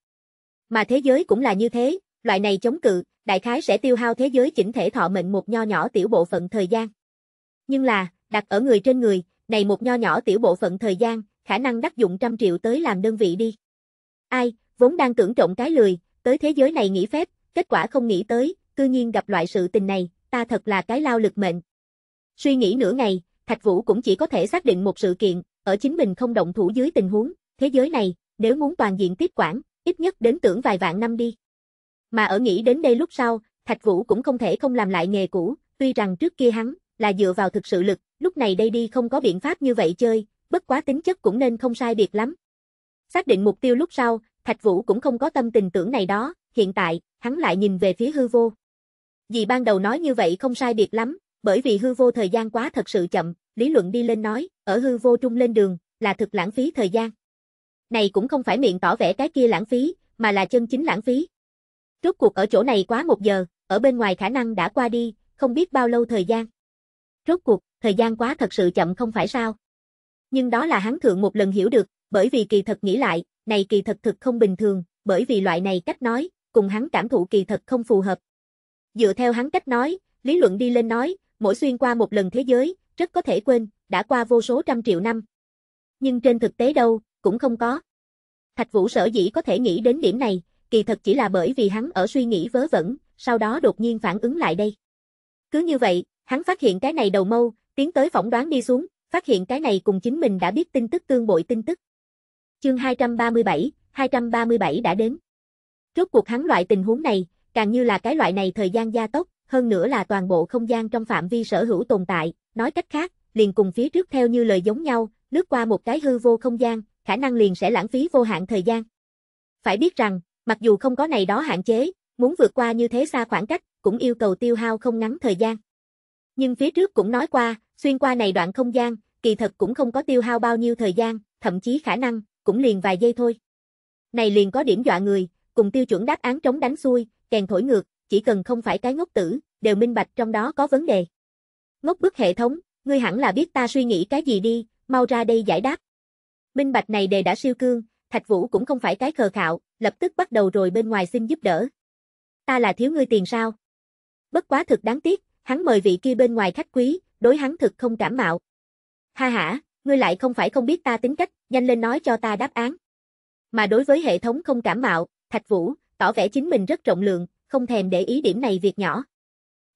Mà thế giới cũng là như thế, loại này chống cự, đại khái sẽ tiêu hao thế giới chỉnh thể thọ mệnh một nho nhỏ tiểu bộ phận thời gian. Nhưng là, đặt ở người trên người, này một nho nhỏ tiểu bộ phận thời gian, khả năng đắc dụng trăm triệu tới làm đơn vị đi. Ai, vốn đang tưởng trộn cái lười, tới thế giới này nghĩ phép, kết quả không nghĩ tới, cư nhiên gặp loại sự tình này, ta thật là cái lao lực mệnh. Suy nghĩ nửa ngày, Thạch Vũ cũng chỉ có thể xác định một sự kiện, ở chính mình không động thủ dưới tình huống, thế giới này, nếu muốn toàn diện tiếp quản, ít nhất đến tưởng vài vạn năm đi. Mà ở nghĩ đến đây lúc sau, Thạch Vũ cũng không thể không làm lại nghề cũ, tuy rằng trước kia hắn là dựa vào thực sự lực, lúc này đây đi không có biện pháp như vậy chơi, bất quá tính chất cũng nên không sai biệt lắm. Xác định mục tiêu lúc sau, Thạch Vũ cũng không có tâm tình tưởng này đó, hiện tại, hắn lại nhìn về phía hư vô. Dì ban đầu nói như vậy không sai biệt lắm, bởi vì hư vô thời gian quá thật sự chậm, lý luận đi lên nói, ở hư vô trung lên đường, là thực lãng phí thời gian. Này cũng không phải miệng tỏ vẻ cái kia lãng phí, mà là chân chính lãng phí. Rốt cuộc ở chỗ này quá một giờ, ở bên ngoài khả năng đã qua đi, không biết bao lâu thời gian. Rốt cuộc, thời gian quá thật sự chậm không phải sao. Nhưng đó là hắn thượng một lần hiểu được, bởi vì kỳ thật nghĩ lại, này kỳ thật thực không bình thường, bởi vì loại này cách nói, cùng hắn cảm thụ kỳ thật không phù hợp, Dựa theo hắn cách nói, lý luận đi lên nói, mỗi xuyên qua một lần thế giới, rất có thể quên, đã qua vô số trăm triệu năm. Nhưng trên thực tế đâu, cũng không có. Thạch Vũ sở dĩ có thể nghĩ đến điểm này, kỳ thật chỉ là bởi vì hắn ở suy nghĩ vớ vẩn, sau đó đột nhiên phản ứng lại đây. Cứ như vậy, hắn phát hiện cái này đầu mâu, tiến tới phỏng đoán đi xuống, phát hiện cái này cùng chính mình đã biết tin tức tương bội tin tức. Chương 237, 237 đã đến. Rốt cuộc hắn loại tình huống này, càng như là cái loại này thời gian gia tốc, hơn nữa là toàn bộ không gian trong phạm vi sở hữu tồn tại, nói cách khác, liền cùng phía trước theo như lời giống nhau, lướt qua một cái hư vô không gian, khả năng liền sẽ lãng phí vô hạn thời gian. Phải biết rằng, mặc dù không có này đó hạn chế, muốn vượt qua như thế xa khoảng cách, cũng yêu cầu tiêu hao không ngắn thời gian. Nhưng phía trước cũng nói qua, xuyên qua này đoạn không gian, kỳ thật cũng không có tiêu hao bao nhiêu thời gian, thậm chí khả năng, cũng liền vài giây thôi. Này liền có điểm dọa người, cùng tiêu chuẩn đáp án trống đánh xuôi, kèn thổi ngược, chỉ cần không phải cái ngốc tử, đều minh bạch trong đó có vấn đề. Ngốc bức hệ thống, ngươi hẳn là biết ta suy nghĩ cái gì đi, mau ra đây giải đáp. Minh bạch này đề đã siêu cương, Thạch Vũ cũng không phải cái khờ khạo, lập tức bắt đầu rồi bên ngoài xin giúp đỡ. Ta là thiếu ngươi tiền sao? Bất quá thực đáng tiếc, hắn mời vị kia bên ngoài khách quý, đối hắn thực không cảm mạo. Ha ha, ngươi lại không phải không biết ta tính cách, nhanh lên nói cho ta đáp án. Mà đối với hệ thống không cảm mạo, Thạch Vũ, tỏ vẻ chính mình rất rộng lượng, không thèm để ý điểm này việc nhỏ.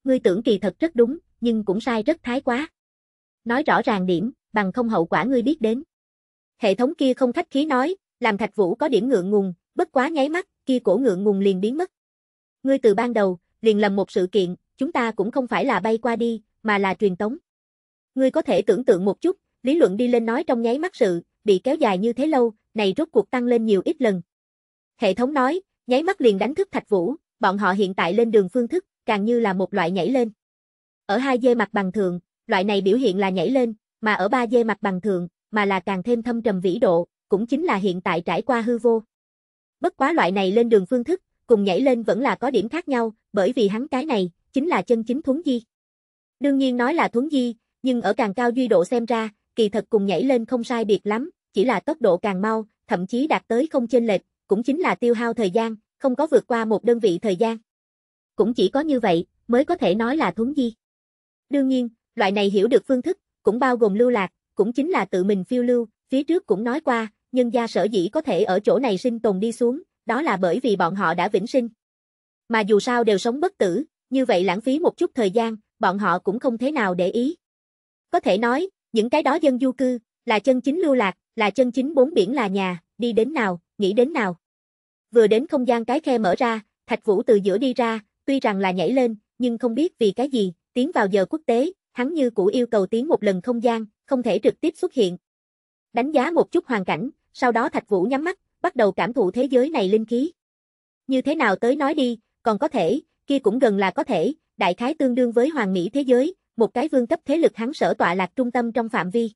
Ngươi tưởng kỳ thật rất đúng, nhưng cũng sai rất thái quá. Nói rõ ràng điểm, bằng không hậu quả ngươi biết đến. Hệ thống kia không khách khí nói, làm Thạch Vũ có điểm ngượng ngùng, bất quá nháy mắt, kia cổ ngượng ngùng liền biến mất. Ngươi từ ban đầu, liền lầm một sự kiện, chúng ta cũng không phải là bay qua đi, mà là truyền tống. Ngươi có thể tưởng tượng một chút, lý luận đi lên nói trong nháy mắt sự, bị kéo dài như thế lâu, này rốt cuộc tăng lên nhiều ít lần. Hệ thống nói, nháy mắt liền đánh thức Thạch Vũ, bọn họ hiện tại lên đường phương thức, càng như là một loại nhảy lên. Ở hai d mặt bằng thường, loại này biểu hiện là nhảy lên, mà ở ba d mặt bằng thường, mà là càng thêm thâm trầm vĩ độ, cũng chính là hiện tại trải qua hư vô. Bất quá loại này lên đường phương thức, cùng nhảy lên vẫn là có điểm khác nhau, bởi vì hắn cái này, chính là chân chính thuấn di. Đương nhiên nói là thuấn di, nhưng ở càng cao duy độ xem ra, kỳ thật cùng nhảy lên không sai biệt lắm, chỉ là tốc độ càng mau, thậm chí đạt tới không chênh lệch, cũng chính là tiêu hao thời gian, không có vượt qua một đơn vị thời gian. Cũng chỉ có như vậy, mới có thể nói là thuấn di. Đương nhiên, loại này hiểu được phương thức, cũng bao gồm lưu lạc, cũng chính là tự mình phiêu lưu, phía trước cũng nói qua, nhân gia sở dĩ có thể ở chỗ này sinh tồn đi xuống, đó là bởi vì bọn họ đã vĩnh sinh. Mà dù sao đều sống bất tử, như vậy lãng phí một chút thời gian, bọn họ cũng không thế nào để ý. Có thể nói, những cái đó dân du cư, là chân chính lưu lạc, là chân chính bốn biển là nhà, đi đến nào, nghĩ đến nào. Vừa đến không gian cái khe mở ra, Thạch Vũ từ giữa đi ra, tuy rằng là nhảy lên, nhưng không biết vì cái gì, tiến vào giờ quốc tế, hắn như cũ yêu cầu tiến một lần không gian, không thể trực tiếp xuất hiện. Đánh giá một chút hoàn cảnh, sau đó Thạch Vũ nhắm mắt, bắt đầu cảm thụ thế giới này linh khí. Như thế nào tới nói đi, còn có thể, kia cũng gần là có thể, đại khái tương đương với hoàng mỹ thế giới, một cái vương cấp thế lực hắn sở tọa lạc trung tâm trong phạm vi.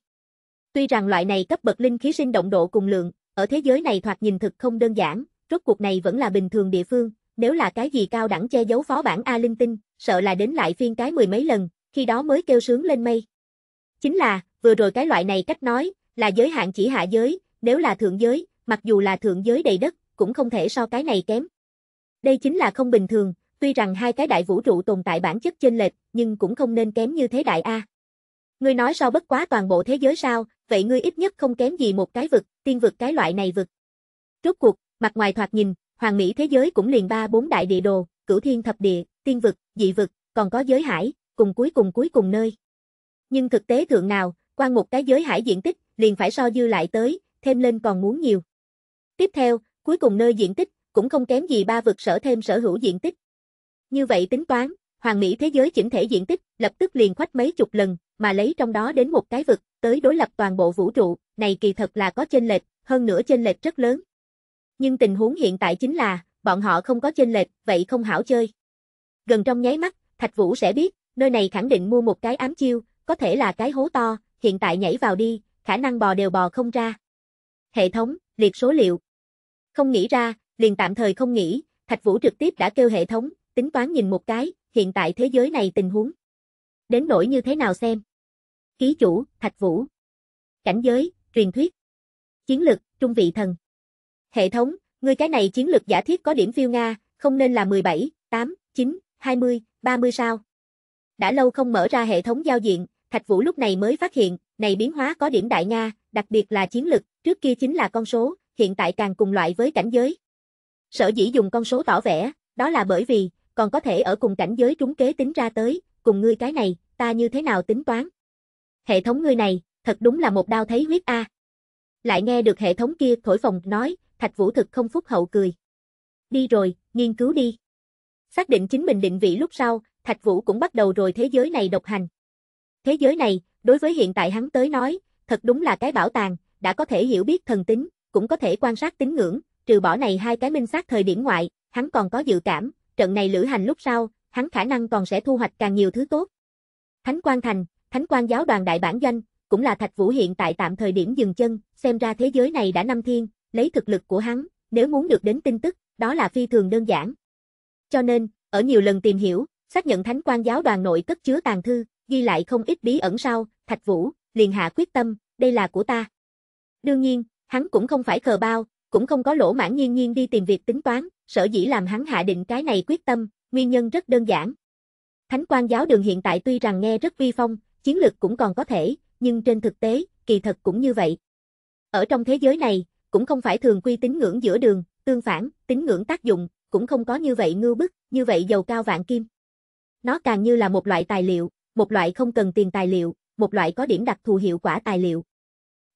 Tuy rằng loại này cấp bậc linh khí sinh động độ cùng lượng, ở thế giới này thoạt nhìn thực không đơn giản, rốt cuộc này vẫn là bình thường địa phương, nếu là cái gì cao đẳng che giấu phó bản A linh tinh, sợ là đến lại phiên cái mười mấy lần, khi đó mới kêu sướng lên mây. Chính là, vừa rồi cái loại này cách nói, là giới hạn chỉ hạ giới, nếu là thượng giới, mặc dù là thượng giới đầy đất, cũng không thể so cái này kém. Đây chính là không bình thường, tuy rằng hai cái đại vũ trụ tồn tại bản chất chênh lệch, nhưng cũng không nên kém như thế đại A. Ngươi nói so bất quá toàn bộ thế giới sao, vậy ngươi ít nhất không kém gì một cái vực, tiên vực cái loại này vực. Rốt cuộc, Mặt ngoài thoạt nhìn, hoàng mỹ thế giới cũng liền ba bốn đại địa đồ, cửu thiên thập địa, tiên vực, dị vực, còn có giới hải, cùng cuối cùng cuối cùng nơi. Nhưng thực tế thượng nào, quan một cái giới hải diện tích, liền phải so dư lại tới, thêm lên còn muốn nhiều. Tiếp theo, cuối cùng nơi diện tích, cũng không kém gì ba vực sở thêm sở hữu diện tích. Như vậy tính toán, hoàng mỹ thế giới chỉnh thể diện tích, lập tức liền khoách mấy chục lần, mà lấy trong đó đến một cái vực, tới đối lập toàn bộ vũ trụ, này kỳ thật là có chênh lệch, hơn nữa chênh lệch rất lớn. Nhưng tình huống hiện tại chính là, bọn họ không có chênh lệch, vậy không hảo chơi. Gần trong nháy mắt, Thạch Vũ sẽ biết, nơi này khẳng định mua một cái ám chiêu, có thể là cái hố to, hiện tại nhảy vào đi, khả năng bò đều bò không ra. Hệ thống, liệt số liệu. Không nghĩ ra, liền tạm thời không nghĩ, Thạch Vũ trực tiếp đã kêu hệ thống, tính toán nhìn một cái, hiện tại thế giới này tình huống. Đến nỗi như thế nào xem. Ký chủ, Thạch Vũ. Cảnh giới, truyền thuyết. Chiến lực, trung vị thần. Hệ thống, ngươi cái này chiến lược giả thiết có điểm phiêu Nga, không nên là 17, 8, 9, 20, 30 sao. Đã lâu không mở ra hệ thống giao diện, Thạch Vũ lúc này mới phát hiện, này biến hóa có điểm đại Nga, đặc biệt là chiến lực, trước kia chính là con số, hiện tại càng cùng loại với cảnh giới. Sở dĩ dùng con số tỏ vẻ, đó là bởi vì, còn có thể ở cùng cảnh giới trúng kế tính ra tới, cùng ngươi cái này, ta như thế nào tính toán. Hệ thống ngươi này, thật đúng là một đao thấy huyết A. Lại nghe được hệ thống kia thổi phồng nói, Thạch Vũ thực không phúc hậu cười. Đi rồi, nghiên cứu đi. Xác định chính mình định vị lúc sau, Thạch Vũ cũng bắt đầu rồi thế giới này độc hành. Thế giới này, đối với hiện tại hắn tới nói, thật đúng là cái bảo tàng, đã có thể hiểu biết thần tính, cũng có thể quan sát tín ngưỡng, trừ bỏ này hai cái minh xác thời điểm ngoại, hắn còn có dự cảm, trận này lữ hành lúc sau, hắn khả năng còn sẽ thu hoạch càng nhiều thứ tốt. Thánh Quang Thành, Thánh Quang Giáo đoàn đại bản doanh, cũng là Thạch Vũ hiện tại tạm thời điểm dừng chân, xem ra thế giới này đã năm thiên, lấy thực lực của hắn, nếu muốn được đến tin tức, đó là phi thường đơn giản. Cho nên, ở nhiều lần tìm hiểu, xác nhận thánh quan giáo đoàn nội cất chứa tàn thư, ghi lại không ít bí ẩn sau, Thạch Vũ, liền hạ quyết tâm, đây là của ta. Đương nhiên, hắn cũng không phải khờ bao, cũng không có lỗ mãn nhiên nhiên đi tìm việc tính toán, sở dĩ làm hắn hạ định cái này quyết tâm, nguyên nhân rất đơn giản. Thánh quan giáo đường hiện tại tuy rằng nghe rất vi phong, chiến lực cũng còn có thể, nhưng trên thực tế, kỳ thật cũng như vậy. Ở trong thế giới này, cũng không phải thường quy tín ngưỡng giữa đường, tương phản, tín ngưỡng tác dụng, cũng không có như vậy ngưu bức, như vậy dầu cao vạn kim. Nó càng như là một loại tài liệu, một loại không cần tiền tài liệu, một loại có điểm đặc thù hiệu quả tài liệu.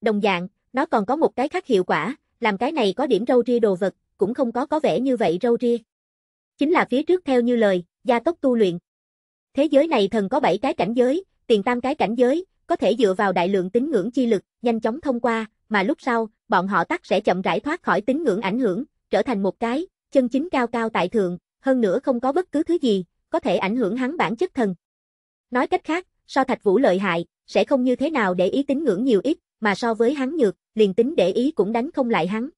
Đồng dạng, nó còn có một cái khác hiệu quả, làm cái này có điểm râu ria đồ vật, cũng không có có vẻ như vậy râu ria. Chính là phía trước theo như lời, gia tốc tu luyện. Thế giới này thần có 7 cái cảnh giới, tiền tam cái cảnh giới, có thể dựa vào đại lượng tín ngưỡng chi lực, nhanh chóng thông qua, mà lúc sau, bọn họ tắc sẽ chậm rãi thoát khỏi tín ngưỡng ảnh hưởng, trở thành một cái, chân chính cao cao tại thượng, hơn nữa không có bất cứ thứ gì, có thể ảnh hưởng hắn bản chất thần. Nói cách khác, so thạch vũ lợi hại, sẽ không như thế nào để ý tín ngưỡng nhiều ít, mà so với hắn nhược, liền tính để ý cũng đánh không lại hắn.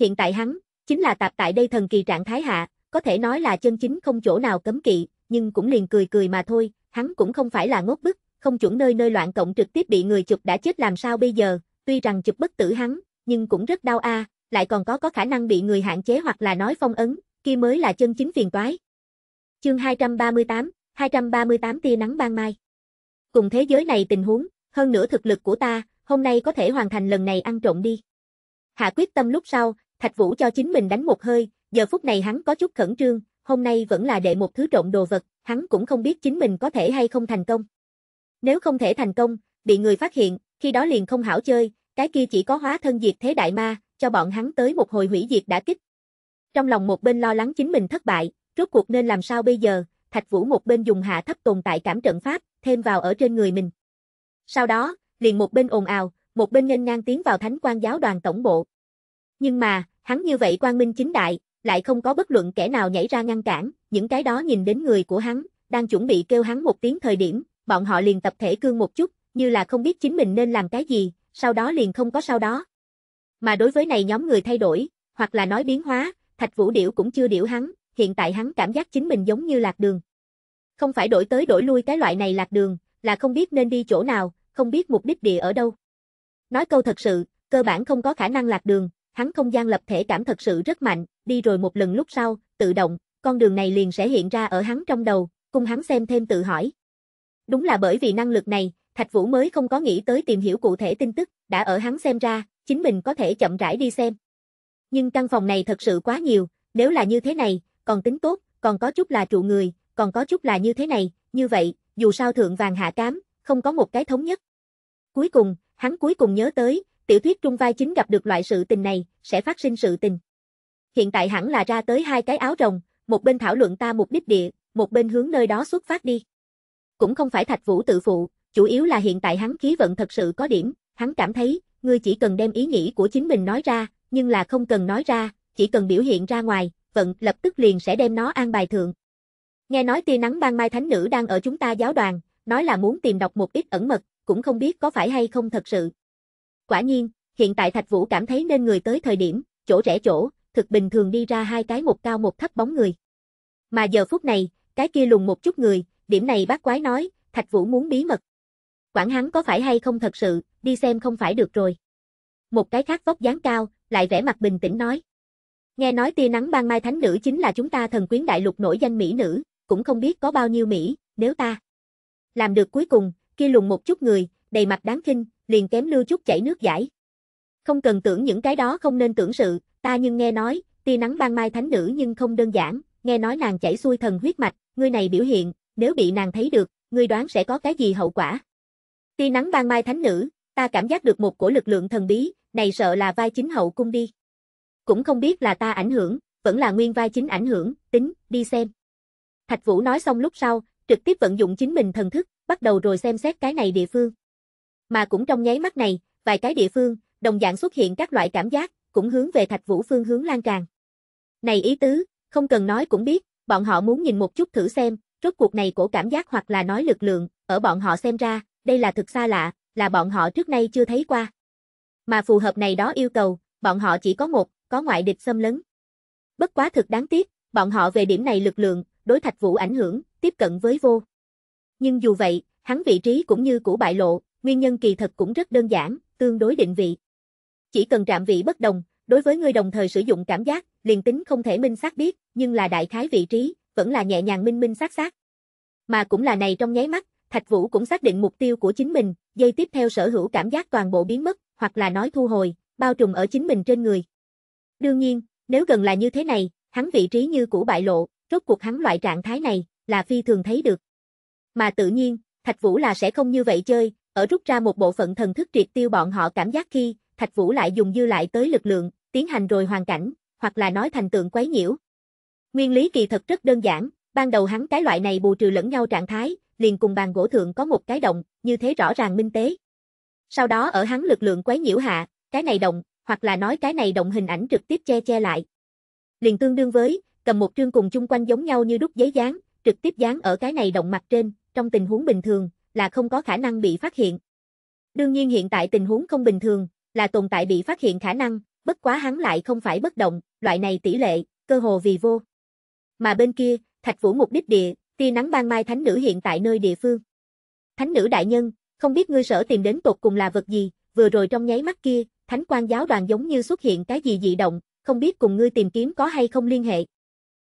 Hiện tại hắn, chính là tạp tại đây thần kỳ trạng thái hạ, có thể nói là chân chính không chỗ nào cấm kỵ, nhưng cũng liền cười cười mà thôi, hắn cũng không phải là ngốc bức, không chuẩn nơi nơi loạn cộng trực tiếp bị người chụp đã chết làm sao bây giờ, tuy rằng chụp bất tử hắn, nhưng cũng rất đau a, lại còn có có khả năng bị người hạn chế hoặc là nói phong ấn, kia mới là chân chính phiền toái. Chương 238, 238 tia nắng ban mai. Cùng thế giới này tình huống, hơn nữa thực lực của ta, hôm nay có thể hoàn thành lần này ăn trộm đi. Hạ quyết tâm lúc sau, Thạch Vũ cho chính mình đánh một hơi, giờ phút này hắn có chút khẩn trương, hôm nay vẫn là đệ một thứ trộm đồ vật, hắn cũng không biết chính mình có thể hay không thành công. Nếu không thể thành công, bị người phát hiện, khi đó liền không hảo chơi, cái kia chỉ có hóa thân diệt thế đại ma, cho bọn hắn tới một hồi hủy diệt đã kích. Trong lòng một bên lo lắng chính mình thất bại, rốt cuộc nên làm sao bây giờ, Thạch Vũ một bên dùng hạ thấp tồn tại cảm trận pháp, thêm vào ở trên người mình. Sau đó, liền một bên ồn ào, một bên nghênh ngang tiến vào Thánh Quan giáo đoàn tổng bộ. Nhưng mà, hắn như vậy quang minh chính đại, lại không có bất luận kẻ nào nhảy ra ngăn cản, những cái đó nhìn đến người của hắn, đang chuẩn bị kêu hắn một tiếng thời điểm, bọn họ liền tập thể cương một chút, như là không biết chính mình nên làm cái gì, sau đó liền không có sau đó. Mà đối với này nhóm người thay đổi, hoặc là nói biến hóa, Thạch Vũ Điểu cũng chưa điểu hắn, hiện tại hắn cảm giác chính mình giống như lạc đường. Không phải đổi tới đổi lui cái loại này lạc đường, là không biết nên đi chỗ nào, không biết mục đích địa ở đâu. Nói câu thật sự, cơ bản không có khả năng lạc đường, hắn không gian lập thể cảm thật sự rất mạnh, đi rồi một lần lúc sau, tự động, con đường này liền sẽ hiện ra ở hắn trong đầu, cùng hắn xem thêm tự hỏi. Đúng là bởi vì năng lực này, Thạch Vũ mới không có nghĩ tới tìm hiểu cụ thể tin tức, đã ở hắn xem ra, chính mình có thể chậm rãi đi xem. Nhưng căn phòng này thật sự quá nhiều, nếu là như thế này, còn tính tốt, còn có chút là trụ người, còn có chút là như thế này, như vậy, dù sao thượng vàng hạ cám, không có một cái thống nhất. Cuối cùng, hắn cuối cùng nhớ tới, tiểu thuyết trung vai chính gặp được loại sự tình này, sẽ phát sinh sự tình. Hiện tại hẳn là ra tới hai cái áo rồng, một bên thảo luận ta mục đích địa, một bên hướng nơi đó xuất phát đi. Cũng không phải Thạch Vũ tự phụ, chủ yếu là hiện tại hắn khí vận thật sự có điểm, hắn cảm thấy, ngươi chỉ cần đem ý nghĩ của chính mình nói ra, nhưng là không cần nói ra, chỉ cần biểu hiện ra ngoài, vận lập tức liền sẽ đem nó an bài thượng. Nghe nói tia nắng ban mai thánh nữ đang ở chúng ta giáo đoàn, nói là muốn tìm đọc một ít ẩn mật, cũng không biết có phải hay không thật sự. Quả nhiên, hiện tại Thạch Vũ cảm thấy nên người tới thời điểm, chỗ rẻ chỗ, thực bình thường đi ra hai cái một cao một thấp bóng người. Mà giờ phút này, cái kia lùng một chút người, điểm này bác quái nói, Thạch Vũ muốn bí mật quản hắn có phải hay không thật sự, đi xem không phải được rồi. Một cái khác vóc dáng cao, lại vẻ mặt bình tĩnh nói. Nghe nói tia nắng ban mai thánh nữ chính là chúng ta thần quyến đại lục nổi danh mỹ nữ, cũng không biết có bao nhiêu mỹ, nếu ta làm được cuối cùng, kia lùng một chút người, đầy mặt đáng kinh liền kém lưu chút chảy nước giải. Không cần tưởng những cái đó không nên tưởng sự, ta nhưng nghe nói, tia nắng ban mai thánh nữ nhưng không đơn giản, nghe nói nàng chảy xuôi thần huyết mạch, người này biểu hiện, nếu bị nàng thấy được, người đoán sẽ có cái gì hậu quả? Tia nắng ban mai thánh nữ, ta cảm giác được một cổ lực lượng thần bí, này sợ là vai chính hậu cung đi. Cũng không biết là ta ảnh hưởng, vẫn là nguyên vai chính ảnh hưởng, tính, đi xem. Thạch Vũ nói xong lúc sau, trực tiếp vận dụng chính mình thần thức, bắt đầu rồi xem xét cái này địa phương. Mà cũng trong nháy mắt này, vài cái địa phương, đồng dạng xuất hiện các loại cảm giác, cũng hướng về Thạch Vũ phương hướng lan tràn. Này ý tứ, không cần nói cũng biết, bọn họ muốn nhìn một chút thử xem, rốt cuộc này cổ cảm giác hoặc là nói lực lượng, ở bọn họ xem ra, đây là thực xa lạ, là bọn họ trước nay chưa thấy qua. Mà phù hợp này đó yêu cầu, bọn họ chỉ có một, có ngoại địch xâm lấn. Bất quá thực đáng tiếc, bọn họ về điểm này lực lượng, đối thạch vũ ảnh hưởng, tiếp cận với vô. Nhưng dù vậy, hắn vị trí cũng như cũ bại lộ, nguyên nhân kỳ thật cũng rất đơn giản, tương đối định vị. Chỉ cần trạm vị bất đồng, đối với người đồng thời sử dụng cảm giác, liền tính không thể minh xác biết, nhưng là đại khái vị trí, vẫn là nhẹ nhàng minh minh xác xác. Mà cũng là này trong nháy mắt, Thạch Vũ cũng xác định mục tiêu của chính mình, dây tiếp theo sở hữu cảm giác toàn bộ biến mất, hoặc là nói thu hồi, bao trùm ở chính mình trên người. Đương nhiên, nếu gần là như thế này, hắn vị trí như cũ bại lộ, rốt cuộc hắn loại trạng thái này, là phi thường thấy được. Mà tự nhiên, Thạch Vũ là sẽ không như vậy chơi, ở rút ra một bộ phận thần thức triệt tiêu bọn họ cảm giác khi, Thạch Vũ lại dùng dư lại tới lực lượng, tiến hành rồi hoàn cảnh, hoặc là nói thành tượng quấy nhiễu. Nguyên lý kỳ thật rất đơn giản, ban đầu hắn cái loại này bù trừ lẫn nhau trạng thái, liền cùng bàn gỗ thượng có một cái động, như thế rõ ràng minh tế. Sau đó ở hắn lực lượng quấy nhiễu hạ, cái này động, hoặc là nói cái này động hình ảnh trực tiếp che che lại. Liền tương đương với, cầm một trương cùng chung quanh giống nhau như đúc giấy dán, trực tiếp dán ở cái này động mặt trên, trong tình huống bình thường, là không có khả năng bị phát hiện. Đương nhiên hiện tại tình huống không bình thường, là tồn tại bị phát hiện khả năng, bất quá hắn lại không phải bất động, loại này tỷ lệ, cơ hồ vì vô. Mà bên kia, Thạch Vũ mục đích địa, tia nắng ban mai thánh nữ hiện tại nơi địa phương. Thánh nữ đại nhân, không biết ngươi sở tìm đến tột cùng là vật gì, vừa rồi trong nháy mắt kia, thánh quan giáo đoàn giống như xuất hiện cái gì dị động, không biết cùng ngươi tìm kiếm có hay không liên hệ.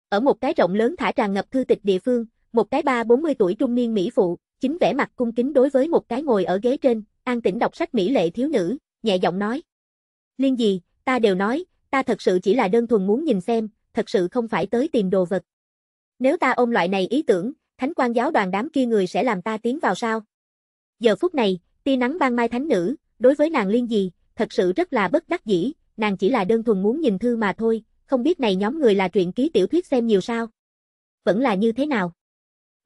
Ở một cái rộng lớn thả tràn ngập thư tịch địa phương, một cái ba bốn mươi tuổi trung niên mỹ phụ, chính vẻ mặt cung kính đối với một cái ngồi ở ghế trên, an tĩnh đọc sách mỹ lệ thiếu nữ, nhẹ giọng nói. Liên gì, ta đều nói, ta thật sự chỉ là đơn thuần muốn nhìn xem, thật sự không phải tới tìm đồ vật. Nếu ta ôm loại này ý tưởng, thánh quan giáo đoàn đám kia người sẽ làm ta tiến vào sao? Giờ phút này, tia nắng ban mai thánh nữ, đối với nàng liên gì, thật sự rất là bất đắc dĩ, nàng chỉ là đơn thuần muốn nhìn thư mà thôi, không biết này nhóm người là truyện ký tiểu thuyết xem nhiều sao? Vẫn là như thế nào?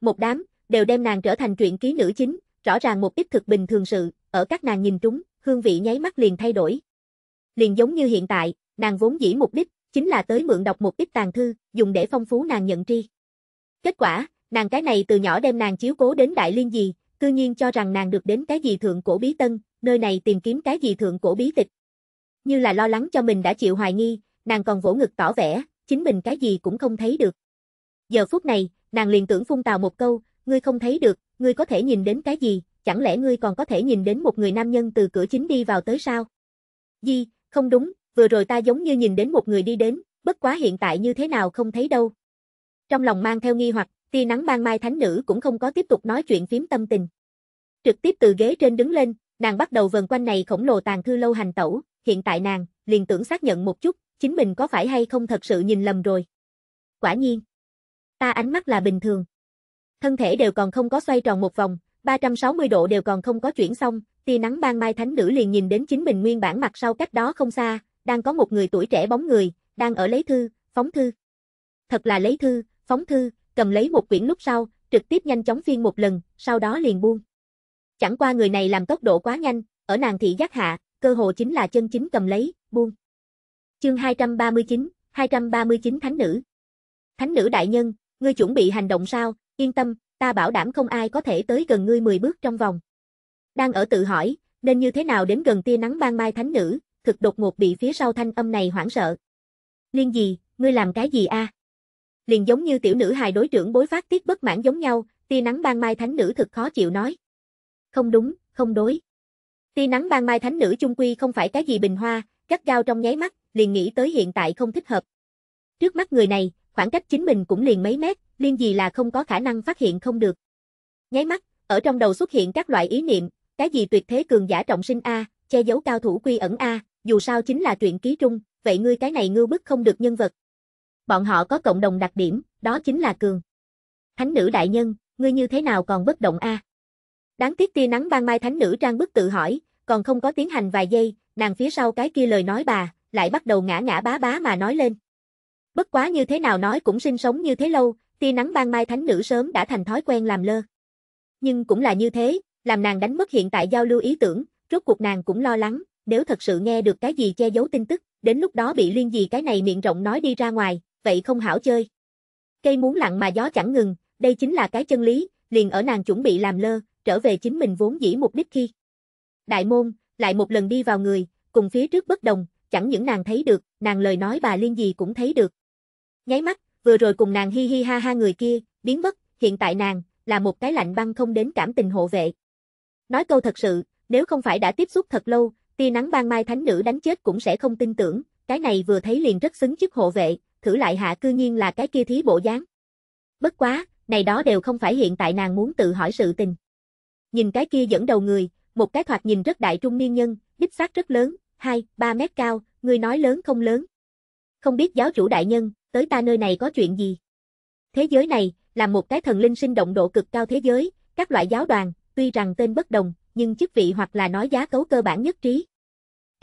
Một đám, đều đem nàng trở thành truyện ký nữ chính, rõ ràng một ít thực bình thường sự, ở các nàng nhìn trúng, hương vị nháy mắt liền thay đổi. Liền giống như hiện tại, nàng vốn dĩ mục đích, chính là tới mượn đọc một ít tàn thư, dùng để phong phú nàng nhận tri. Kết quả, nàng cái này từ nhỏ đem nàng chiếu cố đến đại liên gì, cư nhiên cho rằng nàng được đến cái gì thượng cổ bí tân, nơi này tìm kiếm cái gì thượng cổ bí tịch. Như là lo lắng cho mình đã chịu hoài nghi, nàng còn vỗ ngực tỏ vẻ, chính mình cái gì cũng không thấy được. Giờ phút này, nàng liền tưởng phun tào một câu, ngươi không thấy được, ngươi có thể nhìn đến cái gì, chẳng lẽ ngươi còn có thể nhìn đến một người nam nhân từ cửa chính đi vào tới sao? Di, không đúng, vừa rồi ta giống như nhìn đến một người đi đến, bất quá hiện tại như thế nào không thấy đâu, trong lòng mang theo nghi hoặc, tia nắng ban mai thánh nữ cũng không có tiếp tục nói chuyện phím tâm tình. Trực tiếp từ ghế trên đứng lên, nàng bắt đầu vần quanh này khổng lồ tàn thư lâu hành tẩu, hiện tại nàng, liền tưởng xác nhận một chút, chính mình có phải hay không thật sự nhìn lầm rồi. Quả nhiên, ta ánh mắt là bình thường. Thân thể đều còn không có xoay tròn một vòng, 360 độ đều còn không có chuyển xong, tia nắng ban mai thánh nữ liền nhìn đến chính mình nguyên bản mặt sau cách đó không xa, đang có một người tuổi trẻ bóng người, đang ở lấy thư, phóng thư. Thật là lấy thư, phóng thư, cầm lấy một quyển lúc sau, trực tiếp nhanh chóng phiên một lần, sau đó liền buông. Chẳng qua người này làm tốc độ quá nhanh, ở nàng thị giác hạ, cơ hồ chính là chân chính cầm lấy, buông. Chương 239, 239 Thánh nữ. Thánh nữ đại nhân, ngươi chuẩn bị hành động sao? Yên tâm, ta bảo đảm không ai có thể tới gần ngươi 10 bước trong vòng. Đang ở tự hỏi, nên như thế nào đến gần tia nắng ban mai thánh nữ, thực đột ngột bị phía sau thanh âm này hoảng sợ. Liên gì, ngươi làm cái gì a? À? liền giống như tiểu nữ hài đối trưởng bối phát tiết bất mãn giống nhau, tia nắng ban mai thánh nữ thực khó chịu nói. Không đúng, không đối. Tia nắng ban mai thánh nữ chung quy không phải cái gì bình hoa, cắt gao trong nháy mắt, liền nghĩ tới hiện tại không thích hợp. Trước mắt người này, khoảng cách chính mình cũng liền mấy mét, liên gì là không có khả năng phát hiện không được. Nháy mắt, ở trong đầu xuất hiện các loại ý niệm, cái gì tuyệt thế cường giả trọng sinh A, che giấu cao thủ quy ẩn A, dù sao chính là truyện ký trung, vậy ngươi cái này ngư bức không được nhân vật, bọn họ có cộng đồng đặc điểm, đó chính là cường. Thánh nữ đại nhân, ngươi như thế nào còn bất động a? À? Đáng tiếc tia nắng ban mai thánh nữ trang bức tự hỏi, còn không có tiến hành vài giây, nàng phía sau cái kia lời nói bà, lại bắt đầu ngã ngã bá bá mà nói lên. Bất quá như thế nào nói cũng sinh sống như thế lâu, tia nắng ban mai thánh nữ sớm đã thành thói quen làm lơ. Nhưng cũng là như thế, làm nàng đánh mất hiện tại giao lưu ý tưởng, rốt cuộc nàng cũng lo lắng, nếu thật sự nghe được cái gì che giấu tin tức, đến lúc đó bị liên gì cái này miệng rộng nói đi ra ngoài, vậy không hảo chơi. Cây muốn lặng mà gió chẳng ngừng, đây chính là cái chân lý, liền ở nàng chuẩn bị làm lơ, trở về chính mình vốn dĩ mục đích khi. Đại môn, lại một lần đi vào người, cùng phía trước bất đồng, chẳng những nàng thấy được, nàng lời nói bà liên gì cũng thấy được. Nháy mắt, vừa rồi cùng nàng hi hi ha ha người kia, biến mất, hiện tại nàng, là một cái lạnh băng không đến cảm tình hộ vệ. Nói câu thật sự, nếu không phải đã tiếp xúc thật lâu, tia nắng ban mai thánh nữ đánh chết cũng sẽ không tin tưởng, cái này vừa thấy liền rất xứng chức hộ vệ thử lại hạ cư nhiên là cái kia thí bộ dáng. Bất quá, này đó đều không phải hiện tại nàng muốn tự hỏi sự tình. Nhìn cái kia dẫn đầu người, một cái thoạt nhìn rất đại trung niên nhân, đích xác rất lớn, 2, 3 mét cao, người nói lớn không lớn. Không biết giáo chủ đại nhân, tới ta nơi này có chuyện gì? Thế giới này, là một cái thần linh sinh động độ cực cao thế giới, các loại giáo đoàn, tuy rằng tên bất đồng, nhưng chức vị hoặc là nói giá cấu cơ bản nhất trí.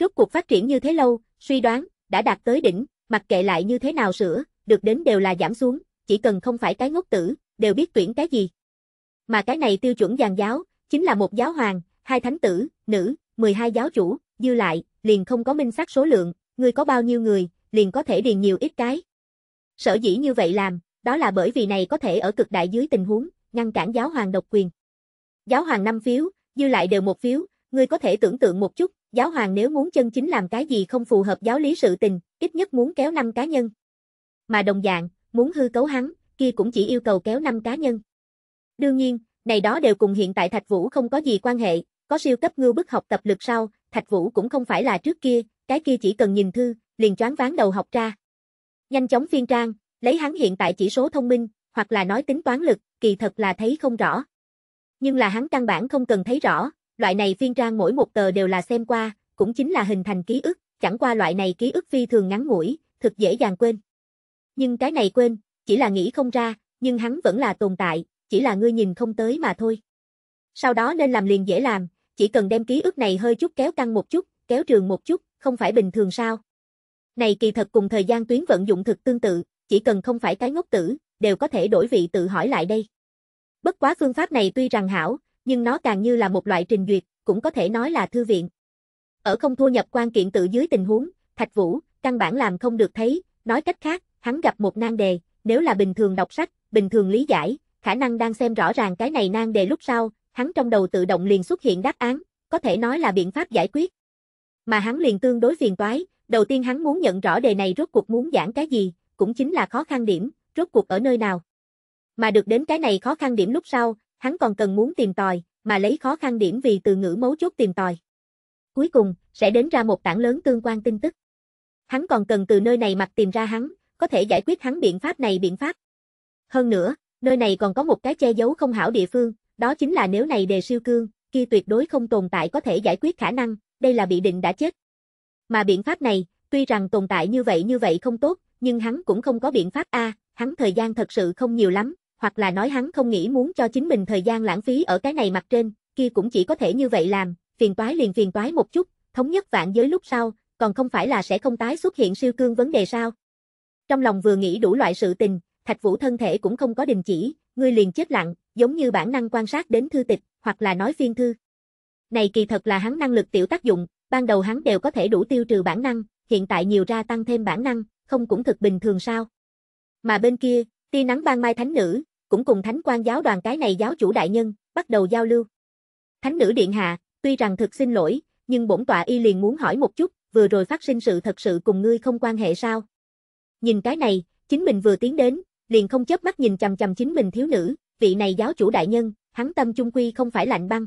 Rốt cuộc phát triển như thế lâu, suy đoán, đã đạt tới đỉnh, mặc kệ lại như thế nào sửa, được đến đều là giảm xuống, chỉ cần không phải cái ngốc tử, đều biết tuyển cái gì. Mà cái này tiêu chuẩn giàn giáo, chính là một giáo hoàng, hai thánh tử, nữ, 12 giáo chủ, dư lại, liền không có minh xác số lượng, người có bao nhiêu người, liền có thể điền nhiều ít cái. Sở dĩ như vậy làm, đó là bởi vì này có thể ở cực đại dưới tình huống, ngăn cản giáo hoàng độc quyền. Giáo hoàng 5 phiếu, dư lại đều một phiếu, người có thể tưởng tượng một chút, giáo hoàng nếu muốn chân chính làm cái gì không phù hợp giáo lý sự tình, ít nhất muốn kéo 5 cá nhân. Mà đồng dạng, muốn hư cấu hắn, kia cũng chỉ yêu cầu kéo 5 cá nhân. Đương nhiên, này đó đều cùng hiện tại Thạch Vũ không có gì quan hệ, có siêu cấp ngưu bức học tập lực sau, Thạch Vũ cũng không phải là trước kia, cái kia chỉ cần nhìn thư, liền choáng ván đầu học ra. Nhanh chóng phiên trang, lấy hắn hiện tại chỉ số thông minh, hoặc là nói tính toán lực, kỳ thật là thấy không rõ. Nhưng là hắn căn bản không cần thấy rõ, loại này phiên trang mỗi một tờ đều là xem qua, cũng chính là hình thành ký ức, chẳng qua loại này ký ức phi thường ngắn ngủi, thực dễ dàng quên. Nhưng cái này quên, chỉ là nghĩ không ra, nhưng hắn vẫn là tồn tại, chỉ là ngươi nhìn không tới mà thôi. Sau đó nên làm liền dễ làm, chỉ cần đem ký ức này hơi chút kéo căng một chút, kéo trường một chút, không phải bình thường sao. Này kỳ thật cùng thời gian tuyến vận dụng thực tương tự, chỉ cần không phải cái ngốc tử, đều có thể đổi vị tự hỏi lại đây. Bất quá phương pháp này tuy rằng hảo, nhưng nó càng như là một loại trình duyệt, cũng có thể nói là thư viện. Ở không thu nhập quan kiện tự dưới tình huống, Thạch Vũ, căn bản làm không được thấy, nói cách khác, hắn gặp một nan đề, nếu là bình thường đọc sách, bình thường lý giải, khả năng đang xem rõ ràng cái này nan đề lúc sau, hắn trong đầu tự động liền xuất hiện đáp án, có thể nói là biện pháp giải quyết. Mà hắn liền tương đối phiền toái, đầu tiên hắn muốn nhận rõ đề này rốt cuộc muốn giảng cái gì, cũng chính là khó khăn điểm, rốt cuộc ở nơi nào. Mà được đến cái này khó khăn điểm lúc sau, hắn còn cần muốn tìm tòi, mà lấy khó khăn điểm vì từ ngữ mấu chốt tìm tòi. Cuối cùng, sẽ đến ra một tảng lớn tương quan tin tức. Hắn còn cần từ nơi này mặt tìm ra hắn, có thể giải quyết hắn biện pháp này biện pháp. Hơn nữa, nơi này còn có một cái che giấu không hảo địa phương, đó chính là nếu này đề siêu cương, kia tuyệt đối không tồn tại có thể giải quyết khả năng, đây là bị định đã chết. Mà biện pháp này, tuy rằng tồn tại như vậy như vậy không tốt, nhưng hắn cũng không có biện pháp A, hắn thời gian thật sự không nhiều lắm, hoặc là nói hắn không nghĩ muốn cho chính mình thời gian lãng phí ở cái này mặt trên, kia cũng chỉ có thể như vậy làm, phiền toái liền phiền toái một chút, thống nhất vạn giới lúc sau, còn không phải là sẽ không tái xuất hiện siêu cương vấn đề sao? Trong lòng vừa nghĩ đủ loại sự tình, Thạch Vũ thân thể cũng không có đình chỉ, ngươi liền chết lặng, giống như bản năng quan sát đến thư tịch, hoặc là nói phiên thư. Này kỳ thật là hắn năng lực tiểu tác dụng, ban đầu hắn đều có thể đủ tiêu trừ bản năng, hiện tại nhiều ra tăng thêm bản năng, không cũng thực bình thường sao? Mà bên kia, tia nắng ban mai thánh nữ, cũng cùng thánh quan giáo đoàn cái này giáo chủ đại nhân, bắt đầu giao lưu. Thánh nữ điện hạ, tuy rằng thực xin lỗi, nhưng bổn tọa y liền muốn hỏi một chút, vừa rồi phát sinh sự thật sự cùng ngươi không quan hệ sao? Nhìn cái này, chính mình vừa tiến đến, liền không chớp mắt nhìn chằm chằm chính mình thiếu nữ, vị này giáo chủ đại nhân, hắn tâm chung quy không phải lạnh băng.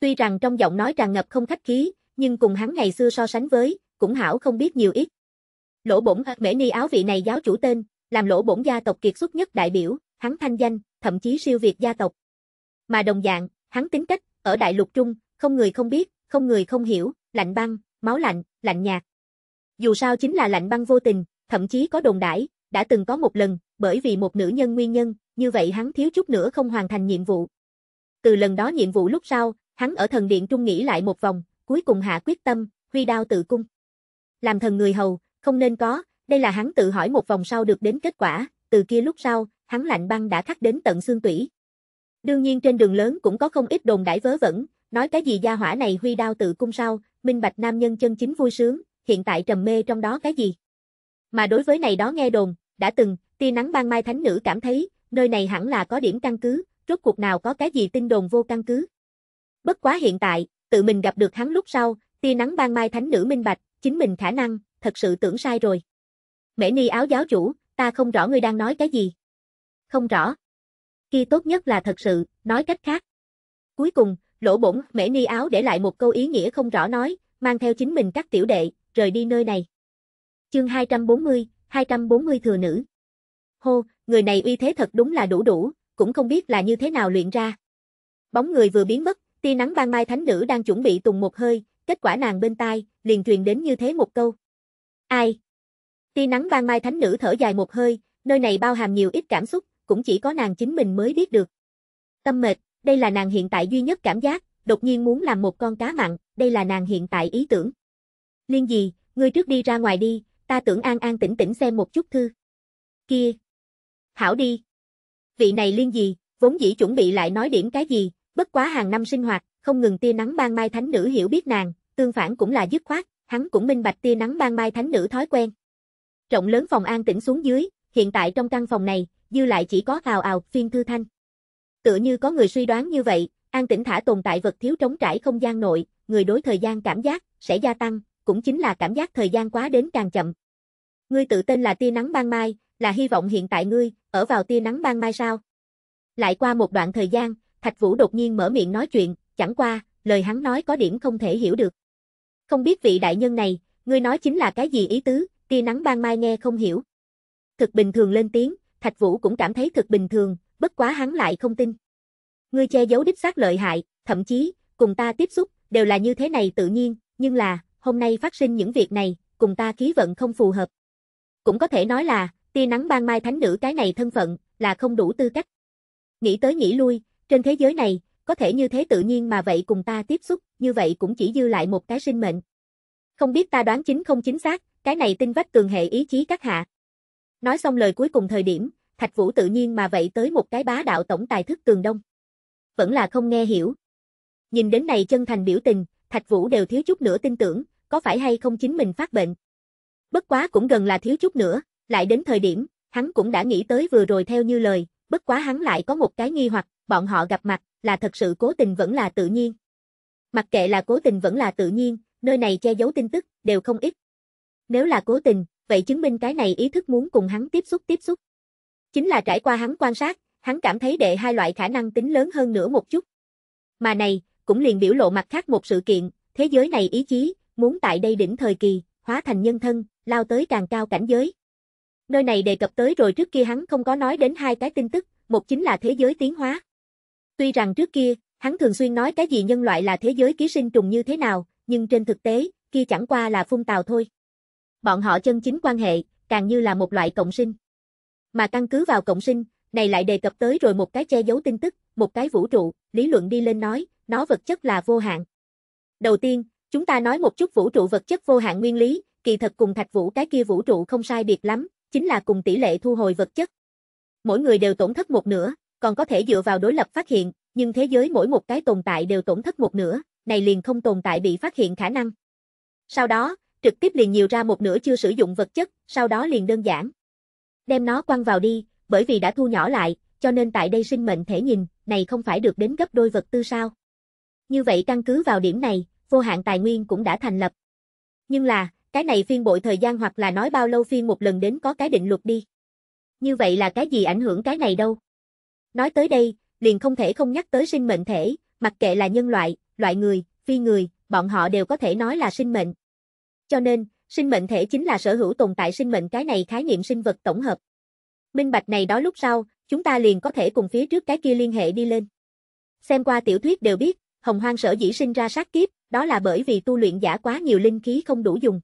Tuy rằng trong giọng nói tràn ngập không khách khí, nhưng cùng hắn ngày xưa so sánh với, cũng hảo không biết nhiều ít. Lỗ bổn mễ ni áo vị này giáo chủ tên, làm lỗ bổn gia tộc kiệt xuất nhất đại biểu, hắn thanh danh, thậm chí siêu việt gia tộc. Mà đồng dạng, hắn tính cách, ở đại lục trung, không người không biết, không người không hiểu, lạnh băng, máu lạnh, lạnh nhạt. Dù sao chính là lạnh băng vô tình, thậm chí có đồn đãi, đã từng có một lần, bởi vì một nữ nhân nguyên nhân, như vậy hắn thiếu chút nữa không hoàn thành nhiệm vụ. Từ lần đó nhiệm vụ lúc sau, hắn ở thần điện trung nghĩ lại một vòng, cuối cùng hạ quyết tâm, huy đao tự cung. Làm thần người hầu, không nên có, đây là hắn tự hỏi một vòng sau được đến kết quả, từ kia lúc sau, hắn lạnh băng đã khắc đến tận xương tủy. Đương nhiên trên đường lớn cũng có không ít đồn đãi vớ vẩn, Nói cái gì gia hỏa này huy đao tự cung sao, minh bạch nam nhân chân chính vui sướng, hiện tại trầm mê trong đó cái gì. Mà đối với này đó nghe đồn, đã từng, tia nắng ban mai thánh nữ cảm thấy, nơi này hẳn là có điểm căn cứ, rốt cuộc nào có cái gì tin đồn vô căn cứ. Bất quá hiện tại, tự mình gặp được hắn lúc sau, tia nắng ban mai thánh nữ minh bạch, chính mình khả năng, thật sự tưởng sai rồi. Mễ ni áo giáo chủ, ta không rõ ngươi đang nói cái gì. Không rõ. Kia tốt nhất là thật sự, nói cách khác. Cuối cùng, lỗ bổn, mễ ni áo để lại một câu ý nghĩa không rõ nói, mang theo chính mình các tiểu đệ, rời đi nơi này. Chương 240, 240 thừa nữ. Hô, người này uy thế thật đúng là đủ đủ, cũng không biết là như thế nào luyện ra. Bóng người vừa biến mất, tia nắng ban mai thánh nữ đang chuẩn bị tùng một hơi, kết quả nàng bên tai, liền truyền đến như thế một câu. Ai? Tia nắng ban mai thánh nữ thở dài một hơi, nơi này bao hàm nhiều ít cảm xúc, cũng chỉ có nàng chính mình mới biết được. Tâm mệt. Đây là nàng hiện tại duy nhất cảm giác, đột nhiên muốn làm một con cá mặn, đây là nàng hiện tại ý tưởng. Liên gì, ngươi trước đi ra ngoài đi, ta tưởng an an tĩnh tĩnh xem một chút thư. Kia! Hảo đi! Vị này liên gì, vốn dĩ chuẩn bị lại nói điểm cái gì, bất quá hàng năm sinh hoạt, không ngừng tia nắng ban mai thánh nữ hiểu biết nàng, tương phản cũng là dứt khoát, hắn cũng minh bạch tia nắng ban mai thánh nữ thói quen. Rộng lớn phòng an tĩnh xuống dưới, hiện tại trong căn phòng này, dư lại chỉ có ào ào phiên thư thanh. Tựa như có người suy đoán như vậy, an tĩnh thả tồn tại vật thiếu trống trải không gian nội, người đối thời gian cảm giác sẽ gia tăng, cũng chính là cảm giác thời gian quá đến càng chậm. Ngươi tự tên là tia nắng ban mai, là hy vọng hiện tại ngươi ở vào tia nắng ban mai sao? Lại qua một đoạn thời gian, Thạch Vũ đột nhiên mở miệng nói chuyện, chẳng qua, lời hắn nói có điểm không thể hiểu được. Không biết vị đại nhân này, ngươi nói chính là cái gì ý tứ, tia nắng ban mai nghe không hiểu. Thực bình thường lên tiếng, Thạch Vũ cũng cảm thấy thực bình thường, bất quá hắn lại không tin. Ngươi che giấu đích xác lợi hại, thậm chí, cùng ta tiếp xúc, đều là như thế này tự nhiên, nhưng là, hôm nay phát sinh những việc này, cùng ta khí vận không phù hợp. Cũng có thể nói là, tia nắng ban mai thánh nữ cái này thân phận, là không đủ tư cách. Nghĩ tới nghĩ lui, trên thế giới này, có thể như thế tự nhiên mà vậy cùng ta tiếp xúc, như vậy cũng chỉ dư lại một cái sinh mệnh. Không biết ta đoán chính không chính xác, cái này tinh vách cường hệ ý chí các hạ. Nói xong lời cuối cùng thời điểm, Thạch Vũ tự nhiên mà vậy tới một cái bá đạo tổng tài thức cường đông. Vẫn là không nghe hiểu. Nhìn đến này chân thành biểu tình, Thạch Vũ đều thiếu chút nữa tin tưởng, có phải hay không chính mình phát bệnh. Bất quá cũng gần là thiếu chút nữa, lại đến thời điểm, hắn cũng đã nghĩ tới vừa rồi theo như lời, bất quá hắn lại có một cái nghi hoặc, bọn họ gặp mặt, là thật sự cố tình vẫn là tự nhiên. Mặc kệ là cố tình vẫn là tự nhiên, nơi này che giấu tin tức, đều không ít. Nếu là cố tình, vậy chứng minh cái này ý thức muốn cùng hắn tiếp xúc tiếp xúc. Chính là trải qua hắn quan sát, hắn cảm thấy đệ hai loại khả năng tính lớn hơn nữa một chút. Mà này, cũng liền biểu lộ mặt khác một sự kiện, thế giới này ý chí, muốn tại đây đỉnh thời kỳ, hóa thành nhân thân, lao tới càng cao cảnh giới. Nơi này đề cập tới rồi trước kia hắn không có nói đến hai cái tin tức, một chính là thế giới tiến hóa. Tuy rằng trước kia, hắn thường xuyên nói cái gì nhân loại là thế giới ký sinh trùng như thế nào, nhưng trên thực tế, kia chẳng qua là phun tào thôi. Bọn họ chân chính quan hệ, càng như là một loại cộng sinh. Mà căn cứ vào cộng sinh, này lại đề cập tới rồi một cái che giấu tin tức, một cái vũ trụ, lý luận đi lên nói, nó vật chất là vô hạn. Đầu tiên, chúng ta nói một chút vũ trụ vật chất vô hạn nguyên lý, kỳ thật cùng thạch vũ cái kia vũ trụ không sai biệt lắm, chính là cùng tỷ lệ thu hồi vật chất. Mỗi người đều tổn thất một nửa, còn có thể dựa vào đối lập phát hiện, nhưng thế giới mỗi một cái tồn tại đều tổn thất một nửa, này liền không tồn tại bị phát hiện khả năng. Sau đó, trực tiếp liền nhiều ra một nửa chưa sử dụng vật chất, sau đó liền đơn giản, đem nó quăng vào đi, bởi vì đã thu nhỏ lại, cho nên tại đây sinh mệnh thể nhìn, này không phải được đến gấp đôi vật tư sao. Như vậy căn cứ vào điểm này, vô hạn tài nguyên cũng đã thành lập. Nhưng là, cái này phiên bội thời gian hoặc là nói bao lâu phiên một lần đến có cái định luật đi. Như vậy là cái gì ảnh hưởng cái này đâu? Nói tới đây, liền không thể không nhắc tới sinh mệnh thể, mặc kệ là nhân loại, loại người, phi người, bọn họ đều có thể nói là sinh mệnh. Cho nên, Sinh mệnh thể chính là sở hữu tồn tại sinh mệnh cái này khái niệm sinh vật tổng hợp. Minh bạch này đó lúc sau, chúng ta liền có thể cùng phía trước cái kia liên hệ đi lên. Xem qua tiểu thuyết đều biết, hồng hoang sở dĩ sinh ra sát kiếp, đó là bởi vì tu luyện giả quá nhiều linh khí không đủ dùng.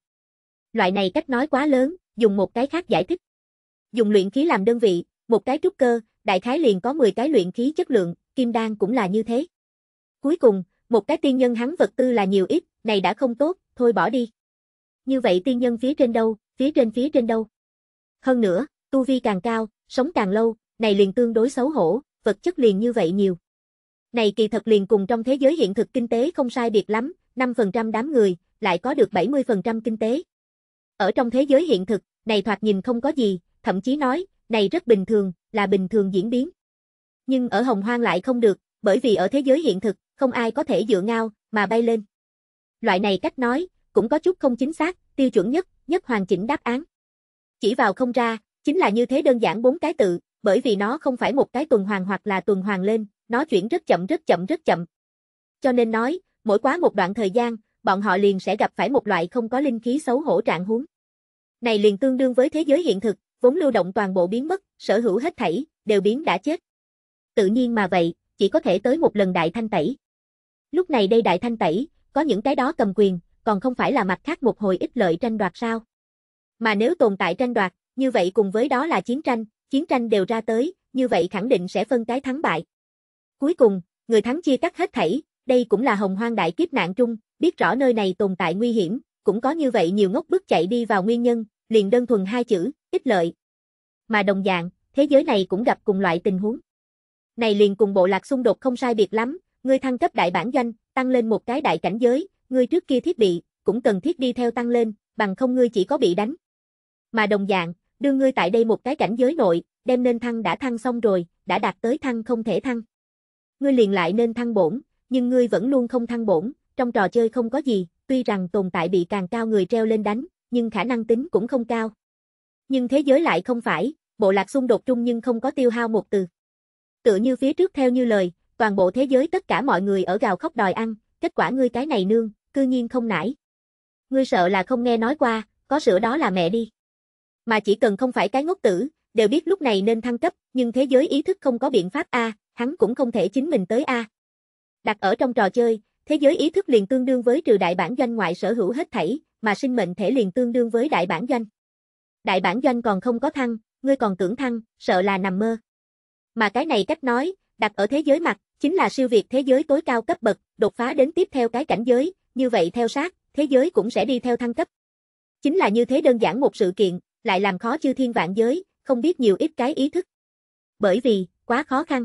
Loại này cách nói quá lớn, dùng một cái khác giải thích. Dùng luyện khí làm đơn vị, một cái trúc cơ, đại khái liền có 10 cái luyện khí chất lượng, kim đan cũng là như thế. Cuối cùng, một cái tiên nhân hắn vật tư là nhiều ít, này đã không tốt, thôi bỏ đi. Như vậy tiên nhân phía trên đâu, phía trên phía trên đâu. Hơn nữa, tu vi càng cao, sống càng lâu, này liền tương đối xấu hổ, vật chất liền như vậy nhiều. Này kỳ thật liền cùng trong thế giới hiện thực kinh tế không sai biệt lắm, 5% đám người, lại có được 70% kinh tế. Ở trong thế giới hiện thực, này thoạt nhìn không có gì, thậm chí nói, này rất bình thường, là bình thường diễn biến. Nhưng ở hồng hoang lại không được, bởi vì ở thế giới hiện thực, không ai có thể dựa ngao, mà bay lên. Loại này cách nói, cũng có chút không chính xác, tiêu chuẩn nhất, nhất hoàn chỉnh đáp án. Chỉ vào không ra, chính là như thế đơn giản bốn cái tự, bởi vì nó không phải một cái tuần hoàn hoặc là tuần hoàn lên, nó chuyển rất chậm rất chậm rất chậm. Cho nên nói, mỗi quá một đoạn thời gian, bọn họ liền sẽ gặp phải một loại không có linh khí xấu hổ trạng huống. Này liền tương đương với thế giới hiện thực, vốn lưu động toàn bộ biến mất, sở hữu hết thảy, đều biến đã chết. Tự nhiên mà vậy, chỉ có thể tới một lần đại thanh tẩy. Lúc này đây đại thanh tẩy, có những cái đó cầm quyền, còn không phải là mặt khác một hồi ích lợi tranh đoạt sao? Mà nếu tồn tại tranh đoạt, như vậy cùng với đó là chiến tranh, chiến tranh đều ra tới, như vậy khẳng định sẽ phân cái thắng bại. Cuối cùng, người thắng chia cắt hết thảy, đây cũng là hồng hoang đại kiếp nạn chung, biết rõ nơi này tồn tại nguy hiểm, cũng có như vậy nhiều ngốc bước chạy đi vào nguyên nhân, liền đơn thuần hai chữ, ích lợi. Mà đồng dạng, thế giới này cũng gặp cùng loại tình huống. Này liền cùng bộ lạc xung đột không sai biệt lắm, người thăng cấp đại bản doanh, tăng lên một cái đại cảnh giới, ngươi trước kia thiết bị, cũng cần thiết đi theo tăng lên, bằng không ngươi chỉ có bị đánh. Mà đồng dạng, đưa ngươi tại đây một cái cảnh giới nội, đem nên thăng đã thăng xong rồi, đã đạt tới thăng không thể thăng. Ngươi liền lại nên thăng bổn, nhưng ngươi vẫn luôn không thăng bổn, trong trò chơi không có gì, tuy rằng tồn tại bị càng cao người treo lên đánh, nhưng khả năng tính cũng không cao. Nhưng thế giới lại không phải, bộ lạc xung đột chung nhưng không có tiêu hao một từ. Tựa như phía trước theo như lời, toàn bộ thế giới tất cả mọi người ở gào khóc đòi ăn, kết quả ngươi cái này nương, cư nhiên không nải. Ngươi sợ là không nghe nói qua, có sữa đó là mẹ đi. Mà chỉ cần không phải cái ngốc tử, đều biết lúc này nên thăng cấp, nhưng thế giới ý thức không có biện pháp A, hắn cũng không thể chính mình tới A. Đặt ở trong trò chơi, thế giới ý thức liền tương đương với trừ đại bản doanh ngoại sở hữu hết thảy, mà sinh mệnh thể liền tương đương với đại bản doanh. Đại bản doanh còn không có thăng, ngươi còn tưởng thăng, sợ là nằm mơ. Mà cái này cách nói, đặt ở thế giới mặt, chính là siêu việt thế giới tối cao cấp bậc, đột phá đến tiếp theo cái cảnh giới, như vậy theo sát, thế giới cũng sẽ đi theo thăng cấp. Chính là như thế đơn giản một sự kiện, lại làm khó chư thiên vạn giới, không biết nhiều ít cái ý thức. Bởi vì, quá khó khăn.